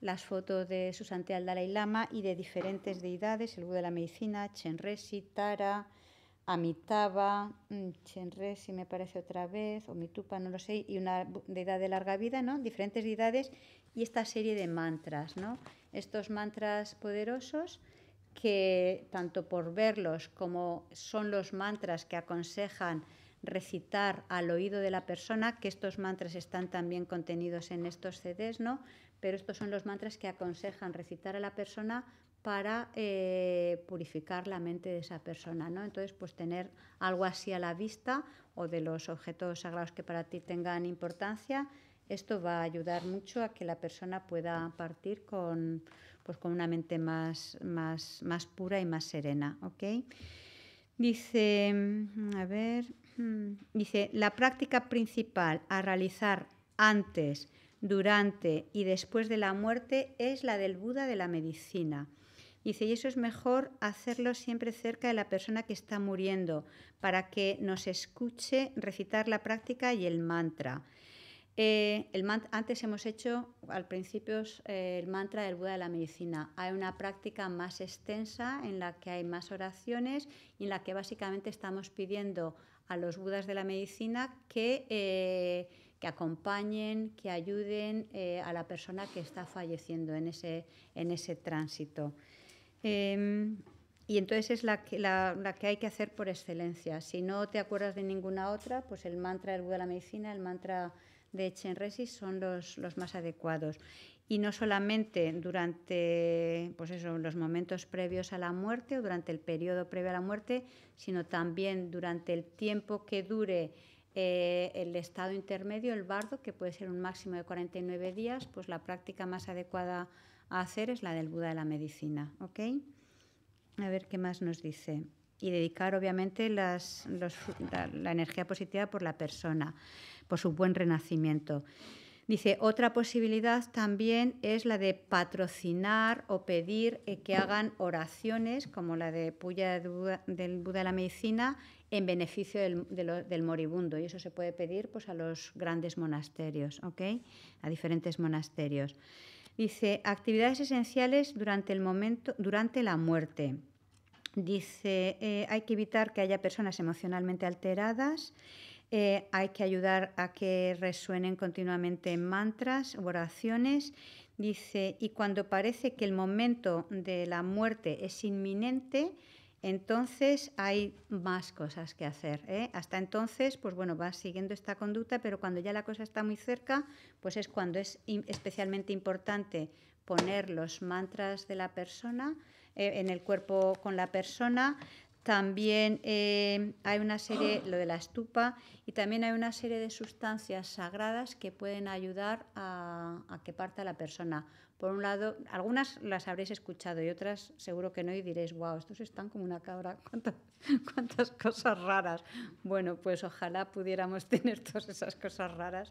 las fotos de su al Dalai Lama y de diferentes deidades, el Buda de la Medicina, Chenresi, Tara, Amitaba, mm, Chenresi me parece otra vez, o Mitupa, no lo sé, y una deidad de larga vida, ¿no? Diferentes deidades y esta serie de mantras, ¿no? Estos mantras poderosos que tanto por verlos como son los mantras que aconsejan recitar al oído de la persona, que estos mantras están también contenidos en estos CDs, ¿no? Pero estos son los mantras que aconsejan recitar a la persona para eh, purificar la mente de esa persona, ¿no? Entonces, pues tener algo así a la vista o de los objetos sagrados que para ti tengan importancia, esto va a ayudar mucho a que la persona pueda partir con, pues, con una mente más, más, más pura y más serena, Dice, a ver, Dice, la práctica principal a realizar antes, durante y después de la muerte es la del Buda de la medicina. Dice, y eso es mejor hacerlo siempre cerca de la persona que está muriendo, para que nos escuche recitar la práctica y el mantra. Eh, antes hemos hecho al principio eh, el mantra del Buda de la medicina. Hay una práctica más extensa en la que hay más oraciones y en la que básicamente estamos pidiendo a los budas de la medicina que, eh, que acompañen, que ayuden eh, a la persona que está falleciendo en ese, en ese tránsito. Em, y entonces es la que, hay que hacer por excelencia. Si no te acuerdas de ninguna otra, pues el mantra del Buda de la medicina, el mantra de Chenresi son los, los más adecuados y no solamente durante pues eso, los momentos previos a la muerte o durante el periodo previo a la muerte, sino también durante el tiempo que dure eh, el estado intermedio, el bardo, que puede ser un máximo de 49 días, pues la práctica más adecuada a hacer es la del Buda de la medicina. A ver qué más nos dice. Y dedicar, obviamente, las, la energía positiva por la persona, por su buen renacimiento. Dice, otra posibilidad también es la de patrocinar o pedir eh, que hagan oraciones, como la de Puya del Buda de la Medicina, en beneficio del, moribundo. Y eso se puede pedir pues, a los grandes monasterios, a diferentes monasterios. Dice, actividades esenciales durante, el momento, durante la muerte. Dice, eh, hay que evitar que haya personas emocionalmente alteradas eh, hay que ayudar a que resuenen continuamente mantras, oraciones. Dice, y cuando parece que el momento de la muerte es inminente, entonces hay más cosas que hacer. ¿eh? Hasta entonces, pues bueno, va siguiendo esta conducta, pero cuando ya la cosa está muy cerca, pues es cuando es especialmente importante poner los mantras de la persona eh, en el cuerpo con la persona, también eh, hay una serie, lo de la estupa, y también hay una serie de sustancias sagradas que pueden ayudar a, a que parta la persona. Por un lado, algunas las habréis escuchado y otras seguro que no y diréis, wow, estos están como una cabra, cuántas, cosas raras. Bueno, pues ojalá pudiéramos *laughs* tener todas esas cosas raras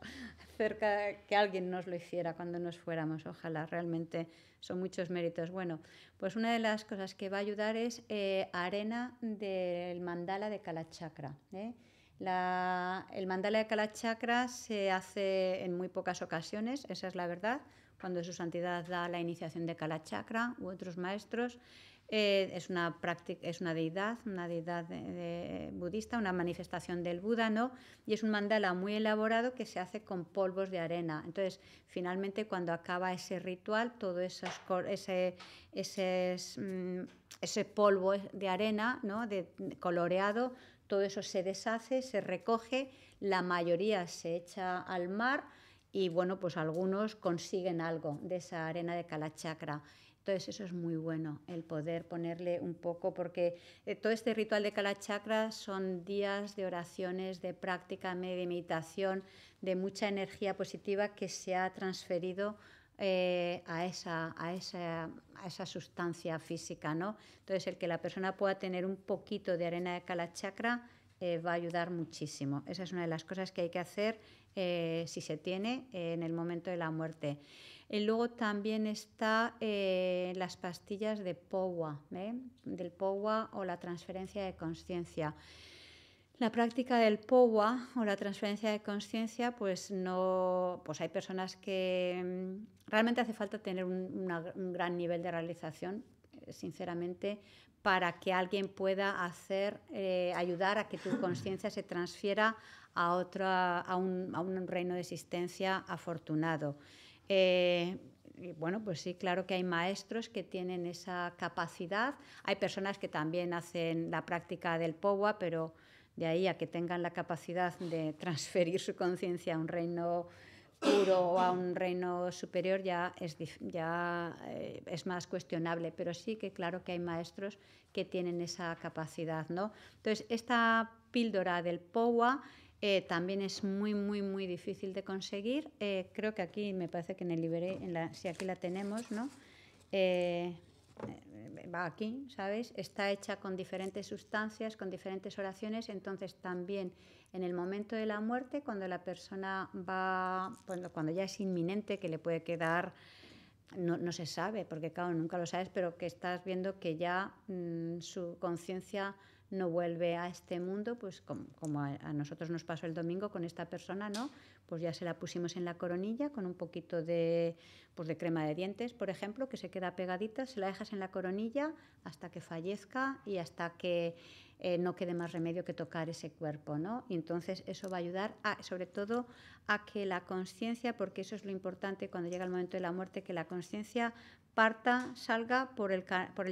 cerca, que alguien nos lo hiciera cuando nos fuéramos, ojalá, realmente son muchos méritos. Bueno, pues una de las cosas que va a ayudar es eh, arena del mandala de Kalachakra. ¿eh? el mandala de Kalachakra se hace en muy pocas ocasiones, esa es la verdad cuando su santidad da la iniciación de Kalachakra u otros maestros. Eh, es, una es una deidad, una deidad budista, una manifestación del Buda, ¿no? Y es un mandala muy elaborado que se hace con polvos de arena. Entonces, finalmente, cuando acaba ese ritual, todo mm, ese, polvo de arena, coloreado, todo eso se deshace, se recoge, la mayoría se echa al mar y bueno, pues algunos consiguen algo de esa arena de chakra Entonces eso es muy bueno, el poder ponerle un poco, porque eh, todo este ritual de chakra son días de oraciones, de práctica, de meditación, de mucha energía positiva que se ha transferido eh, a, esa, a, esa, sustancia física. ¿no? Entonces el que la persona pueda tener un poquito de arena de Kalachakra chakra eh, va a ayudar muchísimo. Esa es una de las cosas que hay que hacer eh, si se tiene, en el momento de la muerte. Y eh, luego también está eh, las pastillas de POWA, del POWA o la transferencia de conciencia. La práctica del POWA o la transferencia de conciencia, pues no, pues hay personas que mm, realmente hace falta tener un, gran nivel de realización, sinceramente, para que alguien pueda hacer, ayudar a que tu conciencia se transfiera a, otra, a, un, reino de existencia afortunado. Eh, bueno, pues sí, claro que hay maestros que tienen esa capacidad. Hay personas que también hacen la práctica del POWA, pero de ahí a que tengan la capacidad de transferir su conciencia a un reino puro o a un reino superior ya es, ya, eh, es más cuestionable, pero sí que claro que hay maestros que tienen esa capacidad. ¿no? Entonces, esta píldora del POWA eh, también es muy, muy, muy difícil de conseguir. Eh, creo que aquí, me parece que en el Liberé, en si aquí la tenemos, ¿no? Eh, va aquí, ¿sabes? Está hecha con diferentes sustancias, con diferentes oraciones, entonces también en el momento de la muerte, cuando la persona va, cuando, cuando ya es inminente, que le puede quedar, no, no, se sabe, porque claro, nunca lo sabes, pero que estás viendo que ya mm, su conciencia no vuelve a este mundo, pues como, a, nosotros nos pasó el domingo con esta persona, ¿no? Pues ya se la pusimos en la coronilla con un poquito de, pues, de crema de dientes, por ejemplo, que se queda pegadita, se la dejas en la coronilla hasta que fallezca y hasta que eh, no quede más remedio que tocar ese cuerpo, ¿no? entonces eso va a ayudar, sobre todo, a que la conciencia, porque eso es lo importante cuando llega el momento de la muerte, que la conciencia parta, salga por el,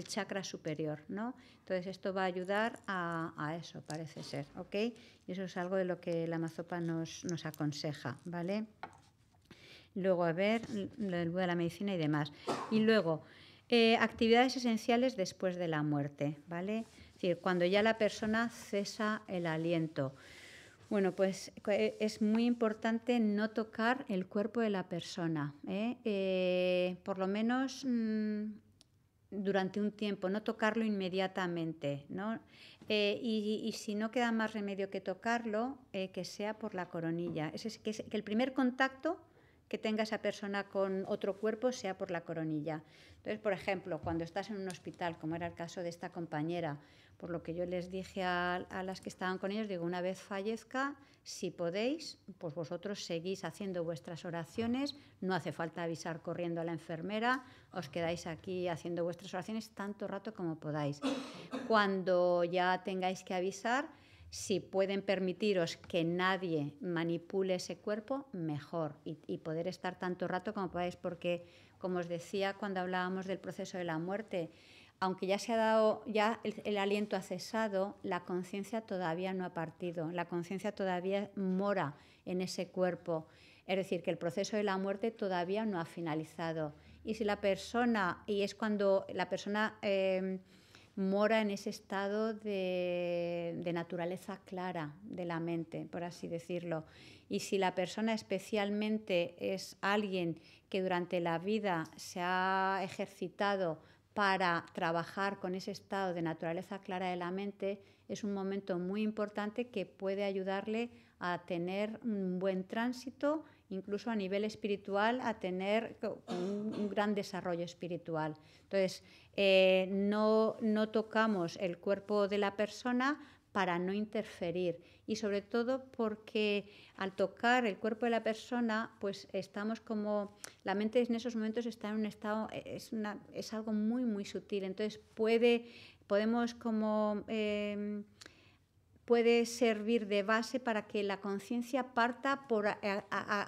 chakra superior, ¿no? Entonces esto va a ayudar a, eso, parece ser, ¿ok? Y eso es algo de lo que la mazopa nos, aconseja, ¿vale? Luego, a ver, lo del de la medicina y demás. Y luego, eh, actividades esenciales después de la muerte, ¿vale? Es decir, cuando ya la persona cesa el aliento. Bueno, pues es muy importante no tocar el cuerpo de la persona, ¿eh? Eh, por lo menos mm, durante un tiempo, no tocarlo inmediatamente, eh, y, si no queda más remedio que tocarlo, que sea por la coronilla. Es, que, el primer contacto que tenga esa persona con otro cuerpo sea por la coronilla. Entonces, por ejemplo, cuando estás en un hospital, como era el caso de esta compañera, por lo que yo les dije a, las que estaban con ellos, digo, una vez fallezca, si podéis, pues vosotros seguís haciendo vuestras oraciones, no hace falta avisar corriendo a la enfermera, os quedáis aquí haciendo vuestras oraciones tanto rato como podáis. Cuando ya tengáis que avisar, si pueden permitiros que nadie manipule ese cuerpo, mejor, y, y poder estar tanto rato como podáis, porque, como os decía cuando hablábamos del proceso de la muerte, aunque ya se ha dado, ya el, aliento ha cesado, la conciencia todavía no ha partido, la conciencia todavía mora en ese cuerpo. Es decir, que el proceso de la muerte todavía no ha finalizado. Y si la persona, y es cuando la persona em, mora en ese estado de, naturaleza clara de la mente, por así decirlo. Y si la persona especialmente es alguien que durante la vida se ha ejercitado para trabajar con ese estado de naturaleza clara de la mente es un momento muy importante que puede ayudarle a tener un buen tránsito, incluso a nivel espiritual, a tener un, gran desarrollo espiritual. Entonces, eh, no tocamos el cuerpo de la persona para no interferir y sobre todo porque al tocar el cuerpo de la persona, pues estamos como, la mente en esos momentos está en un estado, es, es algo muy, muy sutil, entonces puede, podemos como... Em, puede servir de base para que la conciencia parta por,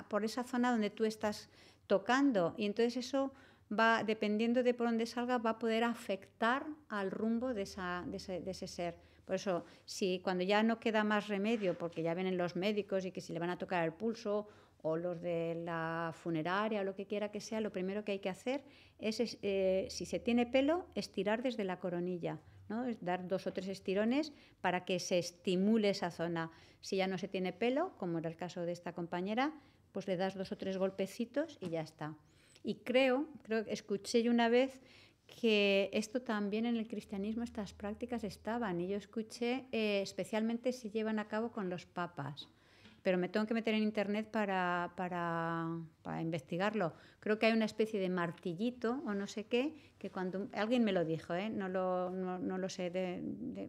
por esa zona donde tú estás tocando. Y entonces eso va, dependiendo de por dónde salga, va a poder afectar al rumbo de, esa, de ese ser. Por eso, si cuando ya no queda más remedio, porque ya vienen los médicos y que si le van a tocar el pulso o los de la funeraria o lo que quiera que sea, lo primero que hay que hacer es, eh, si se tiene pelo, estirar desde la coronilla. ¿no? dar dos o tres estirones para que se estimule esa zona. Si ya no se tiene pelo, como era el caso de esta compañera, pues le das dos o tres golpecitos y ya está. Y creo, creo que escuché yo una vez que esto también en el cristianismo, estas prácticas estaban. Y yo escuché, eh, especialmente si llevan a cabo con los papas. Pero me tengo que meter en internet para, investigarlo. Creo que hay una especie de martillito o no sé qué, que cuando. Alguien me lo dijo, ¿eh? no, lo, sé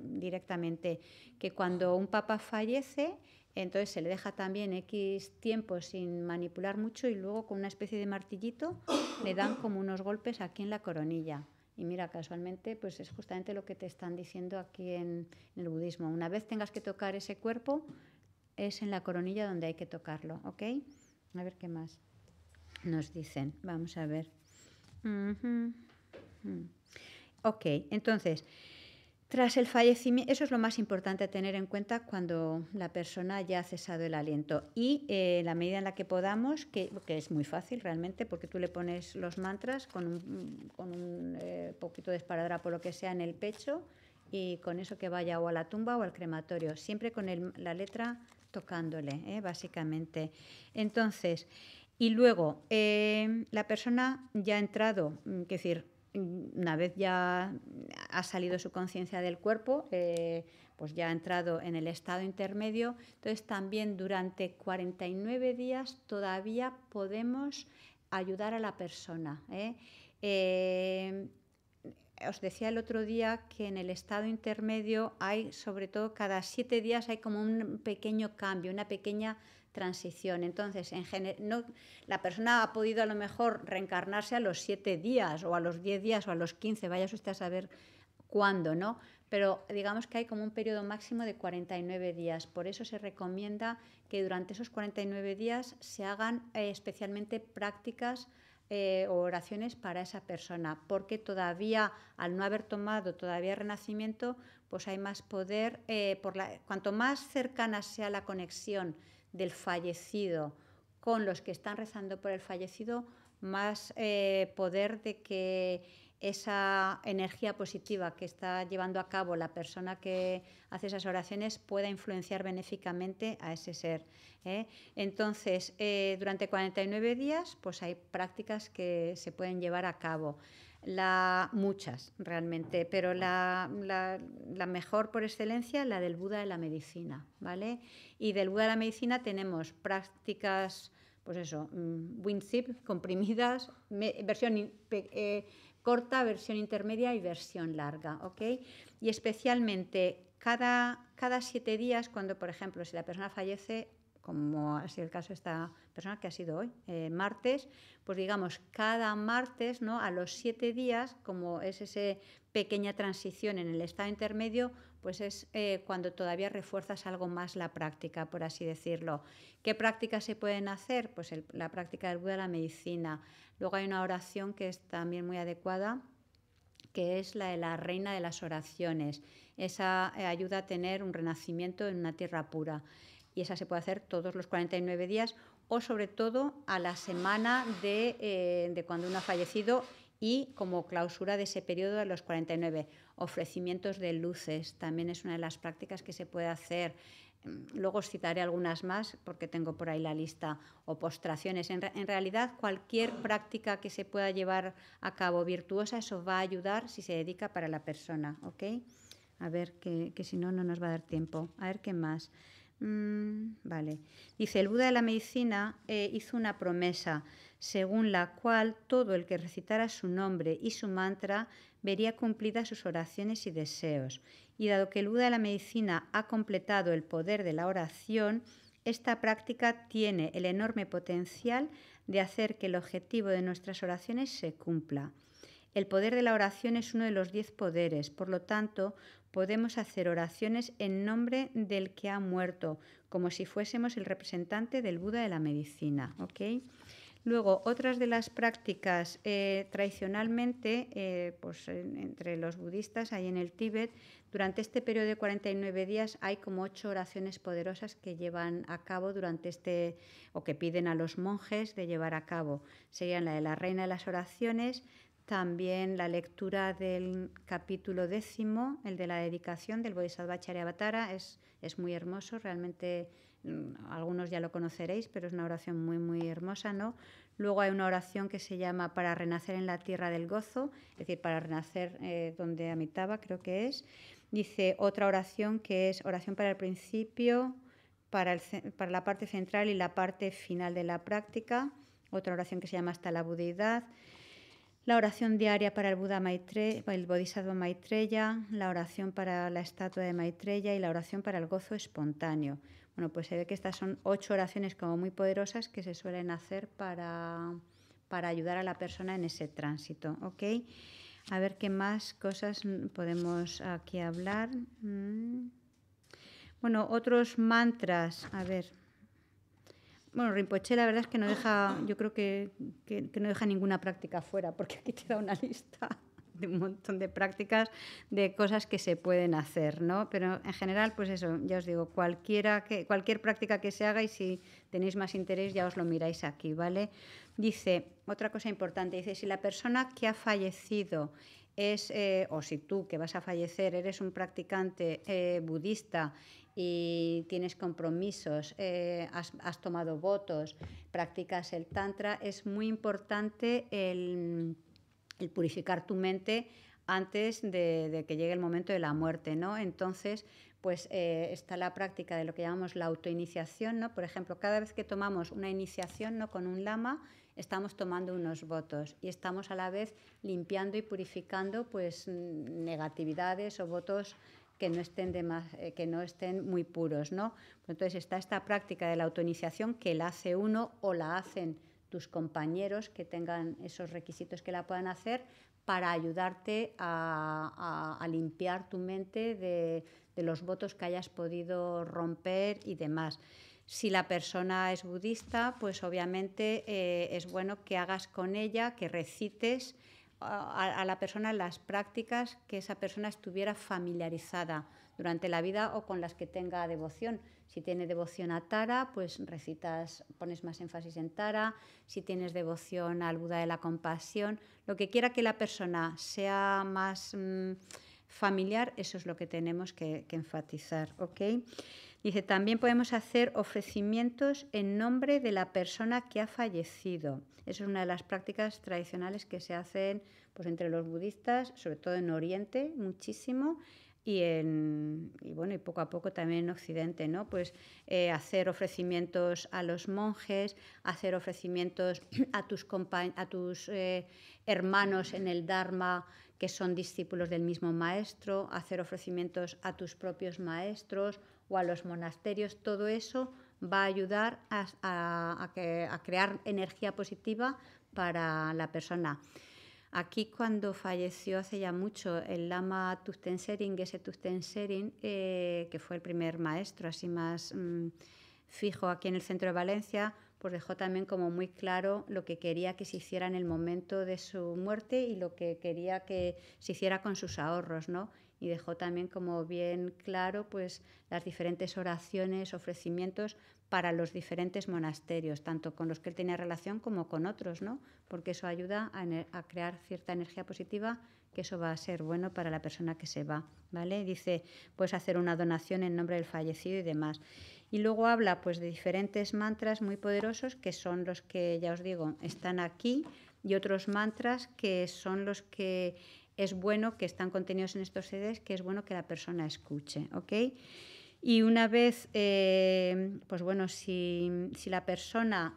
directamente. Que cuando un papa fallece, entonces se le deja también X tiempo sin manipular mucho y luego con una especie de martillito le dan como unos golpes aquí en la coronilla. Y mira, casualmente, pues es justamente lo que te están diciendo aquí en, el budismo. Una vez tengas que tocar ese cuerpo, es en la coronilla donde hay que tocarlo, ¿ok? A ver qué más nos dicen. Vamos a ver. Mm. Ok, entonces, tras el fallecimiento, eso es lo más importante a tener en cuenta cuando la persona ya ha cesado el aliento. Y eh, la medida en la que podamos, que, que, es muy fácil realmente, porque tú le pones los mantras con un, eh, poquito de por lo que sea, en el pecho, y con eso que vaya o a la tumba o al crematorio, siempre con la letra tocándole, ¿eh? básicamente. Entonces, y luego, la persona ya ha entrado, mm, es decir, una vez ya ha salido su conciencia del cuerpo, eh, pues ya ha entrado en el estado intermedio, entonces también durante 49 días todavía podemos ayudar a la persona. ¿eh? Eh, os decía el otro día que en el estado intermedio hay, sobre todo cada siete días, hay como un pequeño cambio, una pequeña transición. Entonces, en no, la persona ha podido a lo mejor reencarnarse a los siete días o a los diez días o a los quince, vaya usted a saber cuándo, ¿no? Pero digamos que hay como un periodo máximo de 49 días. Por eso se recomienda que durante esos 49 días se hagan eh, especialmente prácticas eh, o oraciones para esa persona, porque todavía, al no haber tomado todavía renacimiento, pues hay más poder, eh, por cuanto más cercana sea la conexión del fallecido con los que están rezando por el fallecido, más eh, poder de que esa energía positiva que está llevando a cabo la persona que hace esas oraciones pueda influenciar benéficamente a ese ser. ¿eh? Entonces, eh, durante 49 días, pues hay prácticas que se pueden llevar a cabo. La, muchas, realmente, pero la, la, mejor por excelencia, la del Buda de la medicina, ¿vale? Y del Buda de la medicina tenemos prácticas, pues eso, mm, winsip *laughs* comprimidas, versión eh, corta, versión intermedia y versión larga, Y especialmente cada, cada siete días, cuando, por ejemplo, si la persona fallece, como ha el caso está persona que ha sido hoy, eh, martes, pues digamos, cada martes, A los siete días, como es esa pequeña transición en el estado intermedio, pues es eh, cuando todavía refuerzas algo más la práctica, por así decirlo. ¿Qué prácticas se pueden hacer? Pues la práctica del Buda de la medicina. Luego hay una oración que es también muy adecuada, que es la de la reina de las oraciones. Esa eh, ayuda a tener un renacimiento en una tierra pura y esa se puede hacer todos los 49 días o sobre todo a la semana eh, de, cuando uno ha fallecido y como clausura de ese periodo de los 49. Ofrecimientos de luces también es una de las prácticas que se puede hacer. Mm, luego os citaré algunas más porque tengo por ahí la lista o postraciones. En, realidad, cualquier práctica que se pueda llevar a cabo virtuosa, eso va a ayudar si se dedica para la persona. ¿ok? A ver, que si no, no nos va a dar tiempo. A ver qué más. Mm, vale. Dice, el Buda de la medicina eh, hizo una promesa, según la cual todo el que recitara su nombre y su mantra vería cumplidas sus oraciones y deseos. Y dado que el Buda de la medicina ha completado el poder de la oración, esta práctica tiene el enorme potencial de hacer que el objetivo de nuestras oraciones se cumpla. El poder de la oración es uno de los diez poderes, por lo tanto, podemos hacer oraciones en nombre del que ha muerto, como si fuésemos el representante del Buda de la medicina. Luego, otras de las prácticas eh, tradicionalmente, eh, pues, entre los budistas, ahí en el Tíbet, durante este periodo de 49 días hay como ocho oraciones poderosas que llevan a cabo durante este, o que piden a los monjes de llevar a cabo. Serían la de la reina de las oraciones, también la lectura del capítulo décimo, el de la dedicación del Bodhisattva Charyavatara, es, es muy hermoso, realmente mm, algunos ya lo conoceréis, pero es una oración muy, muy hermosa, ¿no? Luego hay una oración que se llama Para renacer en la tierra del gozo, es decir, para renacer eh, donde amitaba creo que es. Dice otra oración que es oración para el principio, para, la parte central y la parte final de la práctica. Otra oración que se llama Hasta la Budidad la oración diaria para el Buda Maitreya, el Bodhisattva Maitreya, la oración para la estatua de Maitreya y la oración para el gozo espontáneo. Bueno, pues se ve que estas son ocho oraciones como muy poderosas que se suelen hacer para, para ayudar a la persona en ese tránsito. A ver qué más cosas podemos aquí hablar. Mm. Bueno, otros mantras. A ver. Bueno, Rinpoche la verdad es que no deja, yo creo que, no deja ninguna práctica fuera, porque aquí te da una lista de un montón de prácticas, de cosas que se pueden hacer, ¿no? Pero en general, pues eso, ya os digo, cualquier práctica que se haga y si tenéis más interés ya os lo miráis aquí, ¿vale? Dice, otra cosa importante, dice, si la persona que ha fallecido es, eh, o si tú que vas a fallecer eres un practicante eh, budista y tienes compromisos, eh, has, tomado votos, practicas el tantra, es muy importante el, purificar tu mente antes de, que llegue el momento de la muerte, ¿no? Entonces, pues eh, está la práctica de lo que llamamos la autoiniciación, ¿no? Por ejemplo, cada vez que tomamos una iniciación ¿no? con un lama, estamos tomando unos votos y estamos a la vez limpiando y purificando pues negatividades o votos que no estén, eh, que no estén muy puros. ¿no? Entonces está esta práctica de la autoiniciación que la hace uno o la hacen tus compañeros que tengan esos requisitos que la puedan hacer para ayudarte a, limpiar tu mente de, los votos que hayas podido romper y demás. Si la persona es budista, pues obviamente eh, es bueno que hagas con ella, que recites a, la persona las prácticas que esa persona estuviera familiarizada durante la vida o con las que tenga devoción. Si tiene devoción a Tara, pues recitas, pones más énfasis en Tara. Si tienes devoción al Buda de la compasión, lo que quiera que la persona sea más mm, familiar, eso es lo que tenemos que, que enfatizar. ¿okay? Dice, también podemos hacer ofrecimientos en nombre de la persona que ha fallecido. Esa es una de las prácticas tradicionales que se hacen pues, entre los budistas, sobre todo en Oriente, muchísimo. Y, y poco a poco también en Occidente no pues eh, hacer ofrecimientos a los monjes hacer ofrecimientos a tus eh, hermanos en el Dharma que son discípulos del mismo maestro hacer ofrecimientos a tus propios maestros o a los monasterios, todo eso va a ayudar a, crear energía positiva para la persona. Aquí cuando falleció hace ya mucho el lama Tustensering, ese eh, que fue el primer maestro así más mm, fijo aquí en el centro de Valencia, pues dejó también como muy claro lo que quería que se hiciera en el momento de su muerte y lo que quería que se hiciera con sus ahorros, ¿no? y dejó también como bien claro pues las diferentes oraciones, ofrecimientos para los diferentes monasterios, tanto con los que él tenía relación como con otros, ¿no? Porque eso ayuda a, crear cierta energía positiva, que eso va a ser bueno para la persona que se va, ¿vale? Dice, puedes hacer una donación en nombre del fallecido y demás. Y luego habla pues de diferentes mantras muy poderosos que son los que ya os digo, están aquí y otros mantras que son los que es bueno que están contenidos en estos CDs, que es bueno que la persona escuche, ¿ok? Y una vez, eh, pues bueno, si, si, la persona,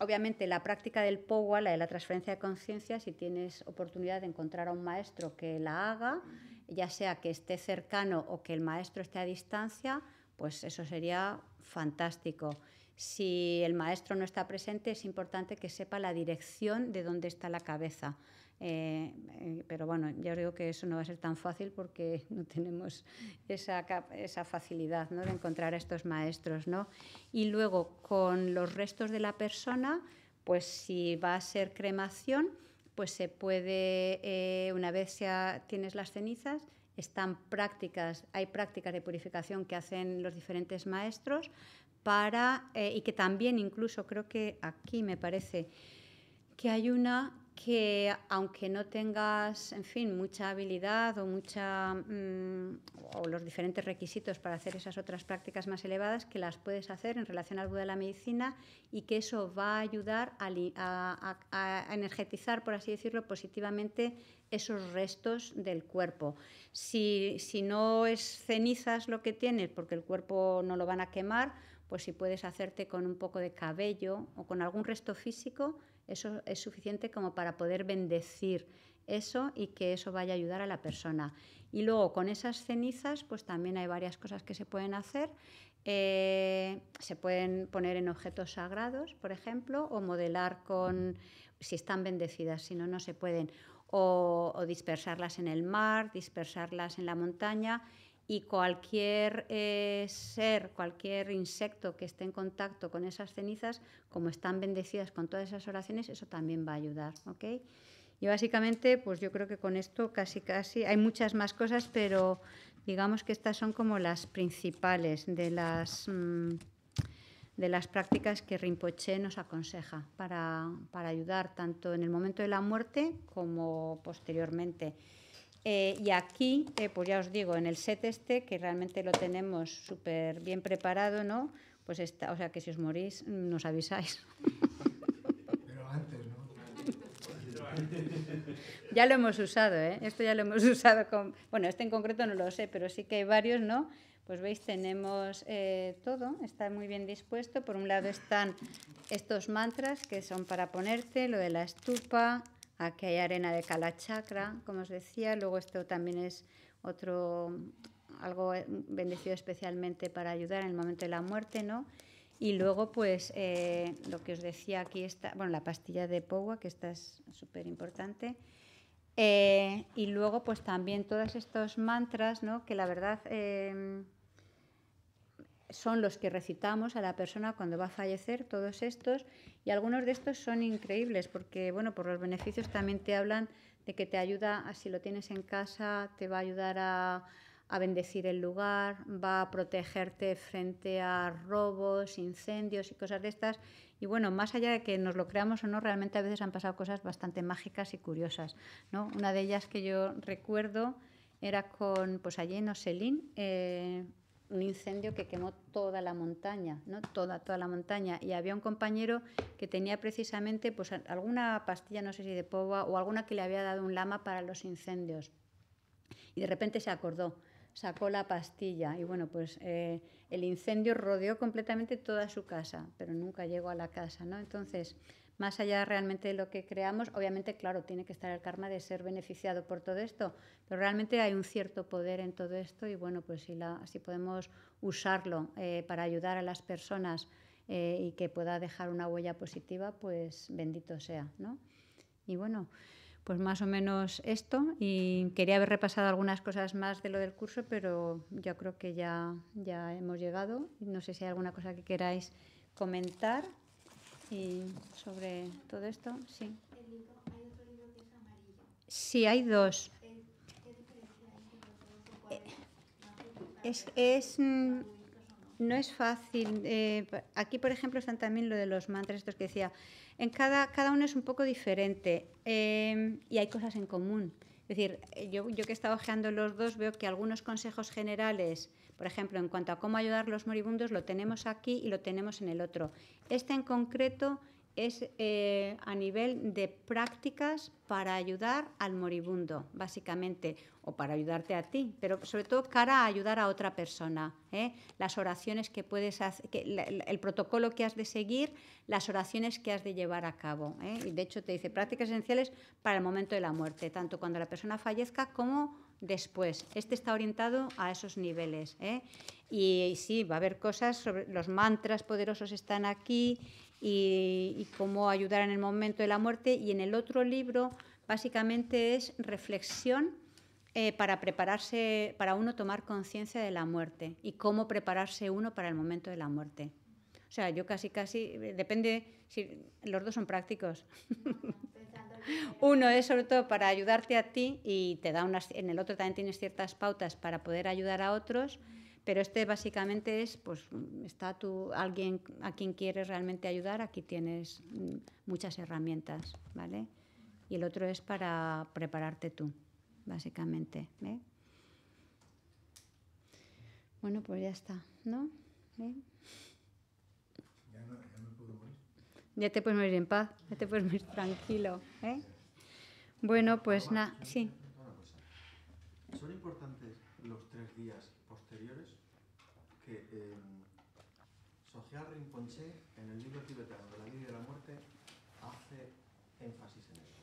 obviamente la práctica del POWA, la de la transferencia de conciencia, si tienes oportunidad de encontrar a un maestro que la haga, ya sea que esté cercano o que el maestro esté a distancia, pues eso sería fantástico. Si el maestro no está presente, es importante que sepa la dirección de dónde está la cabeza eh, pero bueno, ya os digo que eso no va a ser tan fácil porque *laughs* no tenemos esa, facilidad ¿no? de encontrar a estos maestros. ¿no? Y luego, con los restos de la persona, pues si va a ser cremación, pues se puede, eh, una vez ya tienes las cenizas, están prácticas, hay prácticas de purificación que hacen los diferentes maestros para, eh, y que también incluso creo que aquí me parece que hay una que aunque no tengas, en fin, mucha habilidad o mucha mm, o los diferentes requisitos para hacer esas otras prácticas más elevadas, que las puedes hacer en relación al Buda de la medicina y que eso va a ayudar a, energetizar, por así decirlo, positivamente esos restos del cuerpo. Si, si no es cenizas lo que tienes, porque el cuerpo no lo van a quemar, pues si puedes hacerte con un poco de cabello o con algún resto físico, eso es suficiente como para poder bendecir eso y que eso vaya a ayudar a la persona. Y luego con esas cenizas, pues también hay varias cosas que se pueden hacer. Eh, se pueden poner en objetos sagrados, por ejemplo, o modelar con, si están bendecidas, si no, no se pueden, o dispersarlas en el mar, dispersarlas en la montaña y cualquier eh, ser, cualquier insecto que esté en contacto con esas cenizas, como están bendecidas con todas esas oraciones, eso también va a ayudar, ¿ok? Y básicamente, pues yo creo que con esto casi casi hay muchas más cosas, pero digamos que estas son como las principales de las mm, de las prácticas que Rinpoche nos aconseja para, para ayudar tanto en el momento de la muerte como posteriormente. Eh, y aquí, eh, pues ya os digo, en el set este, que realmente lo tenemos súper bien preparado, ¿no? Pues está, o sea que si os morís, mm, nos avisáis. Pero antes, ¿no? *laughs* Ya lo hemos usado, ¿eh? Esto ya lo hemos usado con... Bueno, este en concreto no lo sé, pero sí que hay varios, ¿no? Pues veis, tenemos eh, todo, está muy bien dispuesto. Por un lado están estos mantras que son para ponerte, lo de la estupa, Aquí hay arena de Kalachakra, como os decía. Luego esto también es otro algo bendecido especialmente para ayudar en el momento de la muerte, ¿no? Y luego, pues, eh, lo que os decía aquí está, bueno, la pastilla de Powa, que esta es súper importante. Eh, y luego, pues, también todos estos mantras, ¿no? Que la verdad eh, son los que recitamos a la persona cuando va a fallecer, todos estos, y algunos de estos son increíbles porque, bueno, por los beneficios también te hablan de que te ayuda, si lo tienes en casa, te va a ayudar a, bendecir el lugar, va a protegerte frente a robos, incendios y cosas de estas. Y bueno, más allá de que nos lo creamos o no, realmente a veces han pasado cosas bastante mágicas y curiosas. Una de ellas que yo recuerdo era con, pues allí en Ocelín, eh, un incendio que quemó toda la montaña, ¿no? Toda, toda la montaña. Y había un compañero que tenía precisamente pues, alguna pastilla, no sé si de poba, o alguna que le había dado un lama para los incendios. Y de repente se acordó, sacó la pastilla y bueno, pues eh, el incendio rodeó completamente toda su casa, pero nunca llegó a la casa, ¿no? Entonces, más allá realmente de lo que creamos, obviamente, claro, tiene que estar el karma de ser beneficiado por todo esto, pero realmente hay un cierto poder en todo esto y bueno, pues si, la, si podemos usarlo eh, para ayudar a las personas eh, y que pueda dejar una huella positiva, pues bendito sea, ¿no? Y bueno, pues más o menos esto. Y quería haber repasado algunas cosas más de lo del curso, pero yo creo que ya, ya hemos llegado. No sé si hay alguna cosa que queráis comentar. Y sobre todo esto, sí. hay Sí, hay dos. Eh, es, es, mm, no es fácil. Eh, aquí, por ejemplo, están también lo de los mantras, estos que decía. En cada, cada uno es un poco diferente eh, y hay cosas en común. Es decir, yo, yo que he estado ojeando los dos veo que algunos consejos generales, por ejemplo, en cuanto a cómo ayudar a los moribundos, lo tenemos aquí y lo tenemos en el otro. Este en concreto es eh, a nivel de prácticas para ayudar al moribundo, básicamente, o para ayudarte a ti, pero sobre todo cara a ayudar a otra persona. ¿eh? Las oraciones que puedes hacer, el protocolo que has de seguir, las oraciones que has de llevar a cabo. ¿eh? Y de hecho te dice prácticas esenciales para el momento de la muerte, tanto cuando la persona fallezca como después. Este está orientado a esos niveles. Y, sí, va a haber cosas sobre los mantras poderosos están aquí, y, cómo ayudar en el momento de la muerte. Y en el otro libro básicamente es reflexión eh, para prepararse, para uno tomar conciencia de la muerte y cómo prepararse uno para el momento de la muerte. O sea, yo casi, casi, depende, si los dos son prácticos. *laughs* Uno es sobre todo para ayudarte a ti y te da unas, en el otro también tienes ciertas pautas para poder ayudar a otros pero este básicamente es, pues, está tú, alguien a quien quieres realmente ayudar, aquí tienes mm, muchas herramientas, ¿vale? Y el otro es para prepararte tú, básicamente. Bueno, pues ya está, ¿no? Ya, no, puedo te puedes morir en paz, ya te puedes morir tranquilo. ¿eh? Bueno, pues nada, sí. Son importantes los tres días muerte,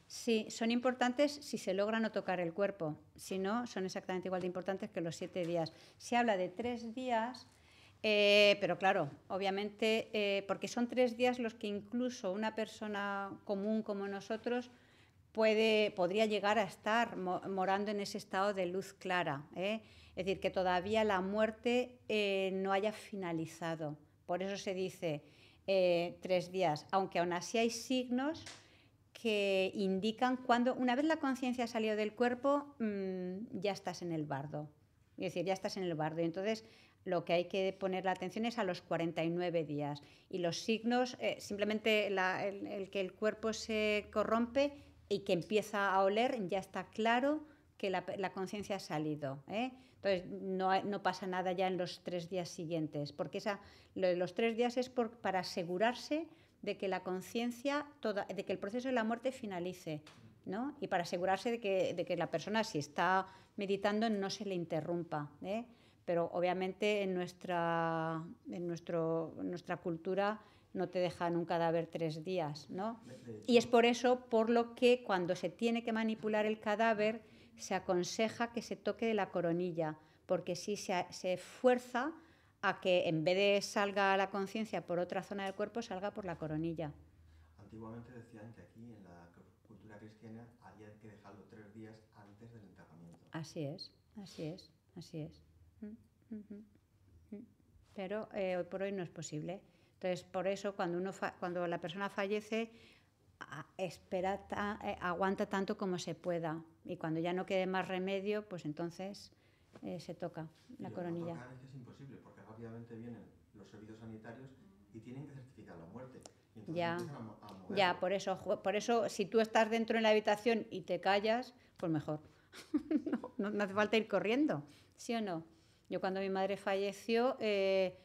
Sí, son importantes si se logra no tocar el cuerpo. Si no, son exactamente igual de importantes que los siete días. Se habla de tres días. Eh, pero claro, obviamente, eh, porque son tres días los que incluso una persona común como nosotros puede, podría llegar a estar morando en ese estado de luz clara. ¿eh? Es decir, que todavía la muerte no haya finalizado. Por eso se dice eh, tres días, aunque aún así hay signos que indican cuando, una vez la conciencia ha salido del cuerpo, mm, ya estás en el bardo. Es decir, ya estás en el bardo. entonces lo que hay que poner la atención es a los 49 días. Y los signos, eh, simplemente el, que el cuerpo se corrompe y que empieza a oler, ya está claro que la, conciencia ha salido. ¿eh? Entonces, no, pasa nada ya en los tres días siguientes, porque esa, los tres días es para asegurarse de que la conciencia, de que el proceso de la muerte finalice, Y para asegurarse de que, la persona, si está meditando, no se le interrumpa. ¿eh? Pero obviamente en nuestra, en nuestro, nuestra cultura no te dejan un cadáver tres días, ¿no? Y es por eso por lo que cuando se tiene que manipular el cadáver, se aconseja que se toque de la coronilla, porque si se, se esfuerza a que en vez de salga la conciencia por otra zona del cuerpo, salga por la coronilla. Antiguamente decían que aquí en la cultura cristiana había que dejarlo tres días antes del enterramiento. Así es, así es, así es. Mm, mm. Pero eh, hoy por hoy no es posible. Entonces, por eso cuando, uno cuando la persona fallece, espera, eh, aguanta tanto como se pueda. Y cuando ya no quede más remedio, pues entonces eh, se toca la coronilla. es imposible, porque rápidamente vienen los servicios sanitarios y tienen que certificar la muerte. entonces ya, ya, por eso, por eso, si tú estás dentro en la habitación y te callas, pues mejor. *laughs* no, hace falta ir corriendo, ¿sí o no? Yo cuando mi madre falleció, eh,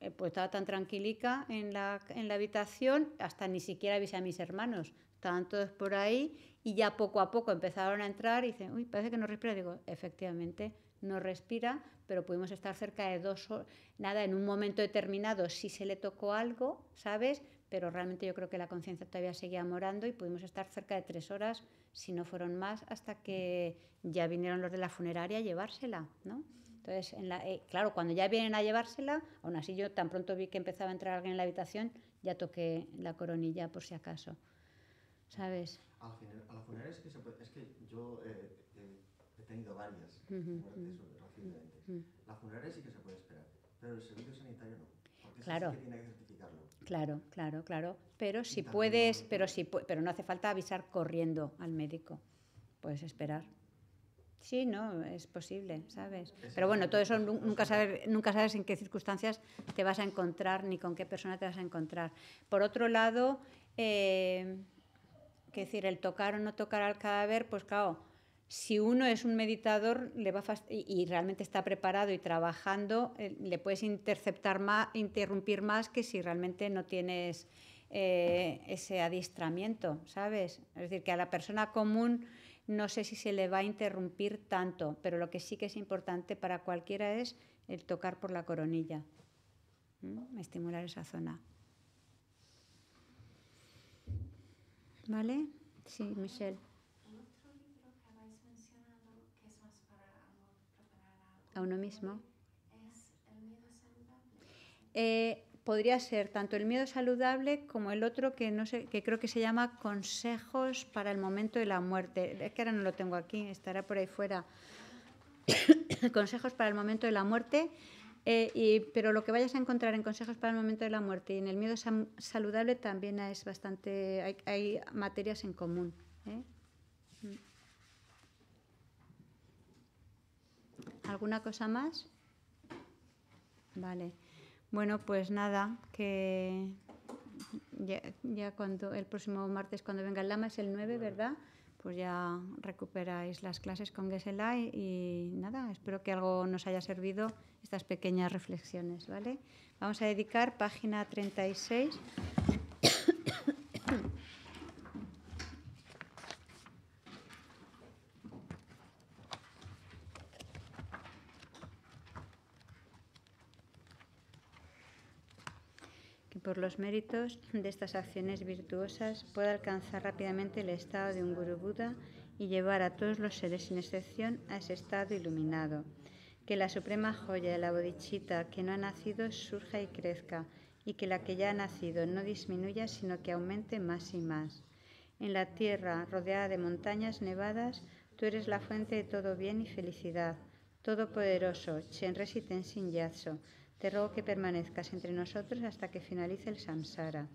eh, pues estaba tan tranquilica en la, en la habitación, hasta ni siquiera avisé a mis hermanos, estaban todos por ahí y ya poco a poco empezaron a entrar y dicen, uy, parece que no respira, digo, efectivamente, no respira, pero pudimos estar cerca de dos horas, nada, en un momento determinado sí se le tocó algo, ¿sabes? Pero realmente yo creo que la conciencia todavía seguía morando y pudimos estar cerca de tres horas, si no fueron más, hasta que ya vinieron los de la funeraria a llevársela, ¿no? Entonces, eh, claro, cuando ya vienen a llevársela, aún así yo tan pronto vi que empezaba a entrar alguien en la habitación, ya toqué la coronilla por si acaso. ¿Sabes? A, la funeraria es que, se es que yo eh, eh, he tenido varias muertes La funeraria sí que se puede esperar, pero el servicio sanitario no. Porque claro. que tiene que certificarlo. Claro, claro, claro. Pero si puedes, pero, si, pero no hace falta avisar corriendo al médico. Puedes esperar. Sí, no, es posible, ¿sabes? Pero bueno, todo eso nunca sabes, nunca sabes en qué circunstancias te vas a encontrar ni con qué persona te vas a encontrar. Por otro lado, em, decir, el tocar o no tocar al cadáver, pues claro, si uno es un meditador le va y, realmente está preparado y trabajando, eh, le puedes interceptar más, interrumpir más que si realmente no tienes eh, ese adiestramiento, ¿sabes? Es decir, que a la persona común no sé si se le va a interrumpir tanto, pero lo que sí que es importante para cualquiera es el tocar por la coronilla, estimular esa zona. ¿Vale? Sí, Michelle. a uno mismo. Eh, podría ser tanto el miedo saludable como el otro que no sé, que creo que se llama consejos para el momento de la muerte. Es que ahora no lo tengo aquí, estará por ahí fuera. *coughs* consejos para el momento de la muerte. Eh, pero lo que vayas a encontrar en consejos para el momento de la muerte y en el miedo saludable también es bastante, hay, materias en común. ¿eh? Mm. ¿Alguna cosa más? Vale. Bueno, pues nada, que ya, cuando el próximo martes cuando venga el Lama es el 9, ¿verdad? Pues ya recuperáis las clases con Gesela y, y, nada, espero que algo nos haya servido estas pequeñas reflexiones, ¿vale? Vamos a dedicar página 36. por los méritos de estas acciones virtuosas pueda alcanzar rápidamente el estado de un Guru Buda y llevar a todos los seres sin excepción a ese estado iluminado. Que la suprema joya de la bodichita que no ha nacido surja y crezca y que la que ya ha nacido no disminuya sino que aumente más y más. En la tierra rodeada de montañas nevadas, tú eres la fuente de todo bien y felicidad. Todopoderoso, Chenres y Tenzin te ruego que permanezcas entre nosotros hasta que finalice el samsara.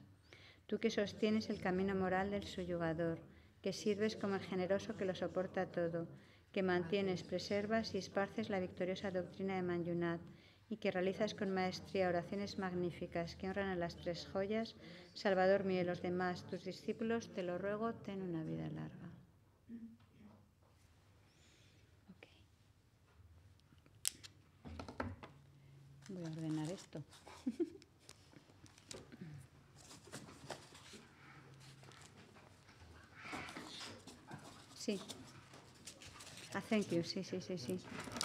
Tú que sostienes el camino moral del suyugador, que sirves como el generoso que lo soporta todo, que mantienes, preservas y esparces la victoriosa doctrina de Manyunat, y que realizas con maestría oraciones magníficas que honran a las tres joyas, Salvador mío y los demás, tus discípulos, te lo ruego, ten una vida larga. Voy a ordenar esto. sí. Ah, thank you. Sí, sí, sí, sí.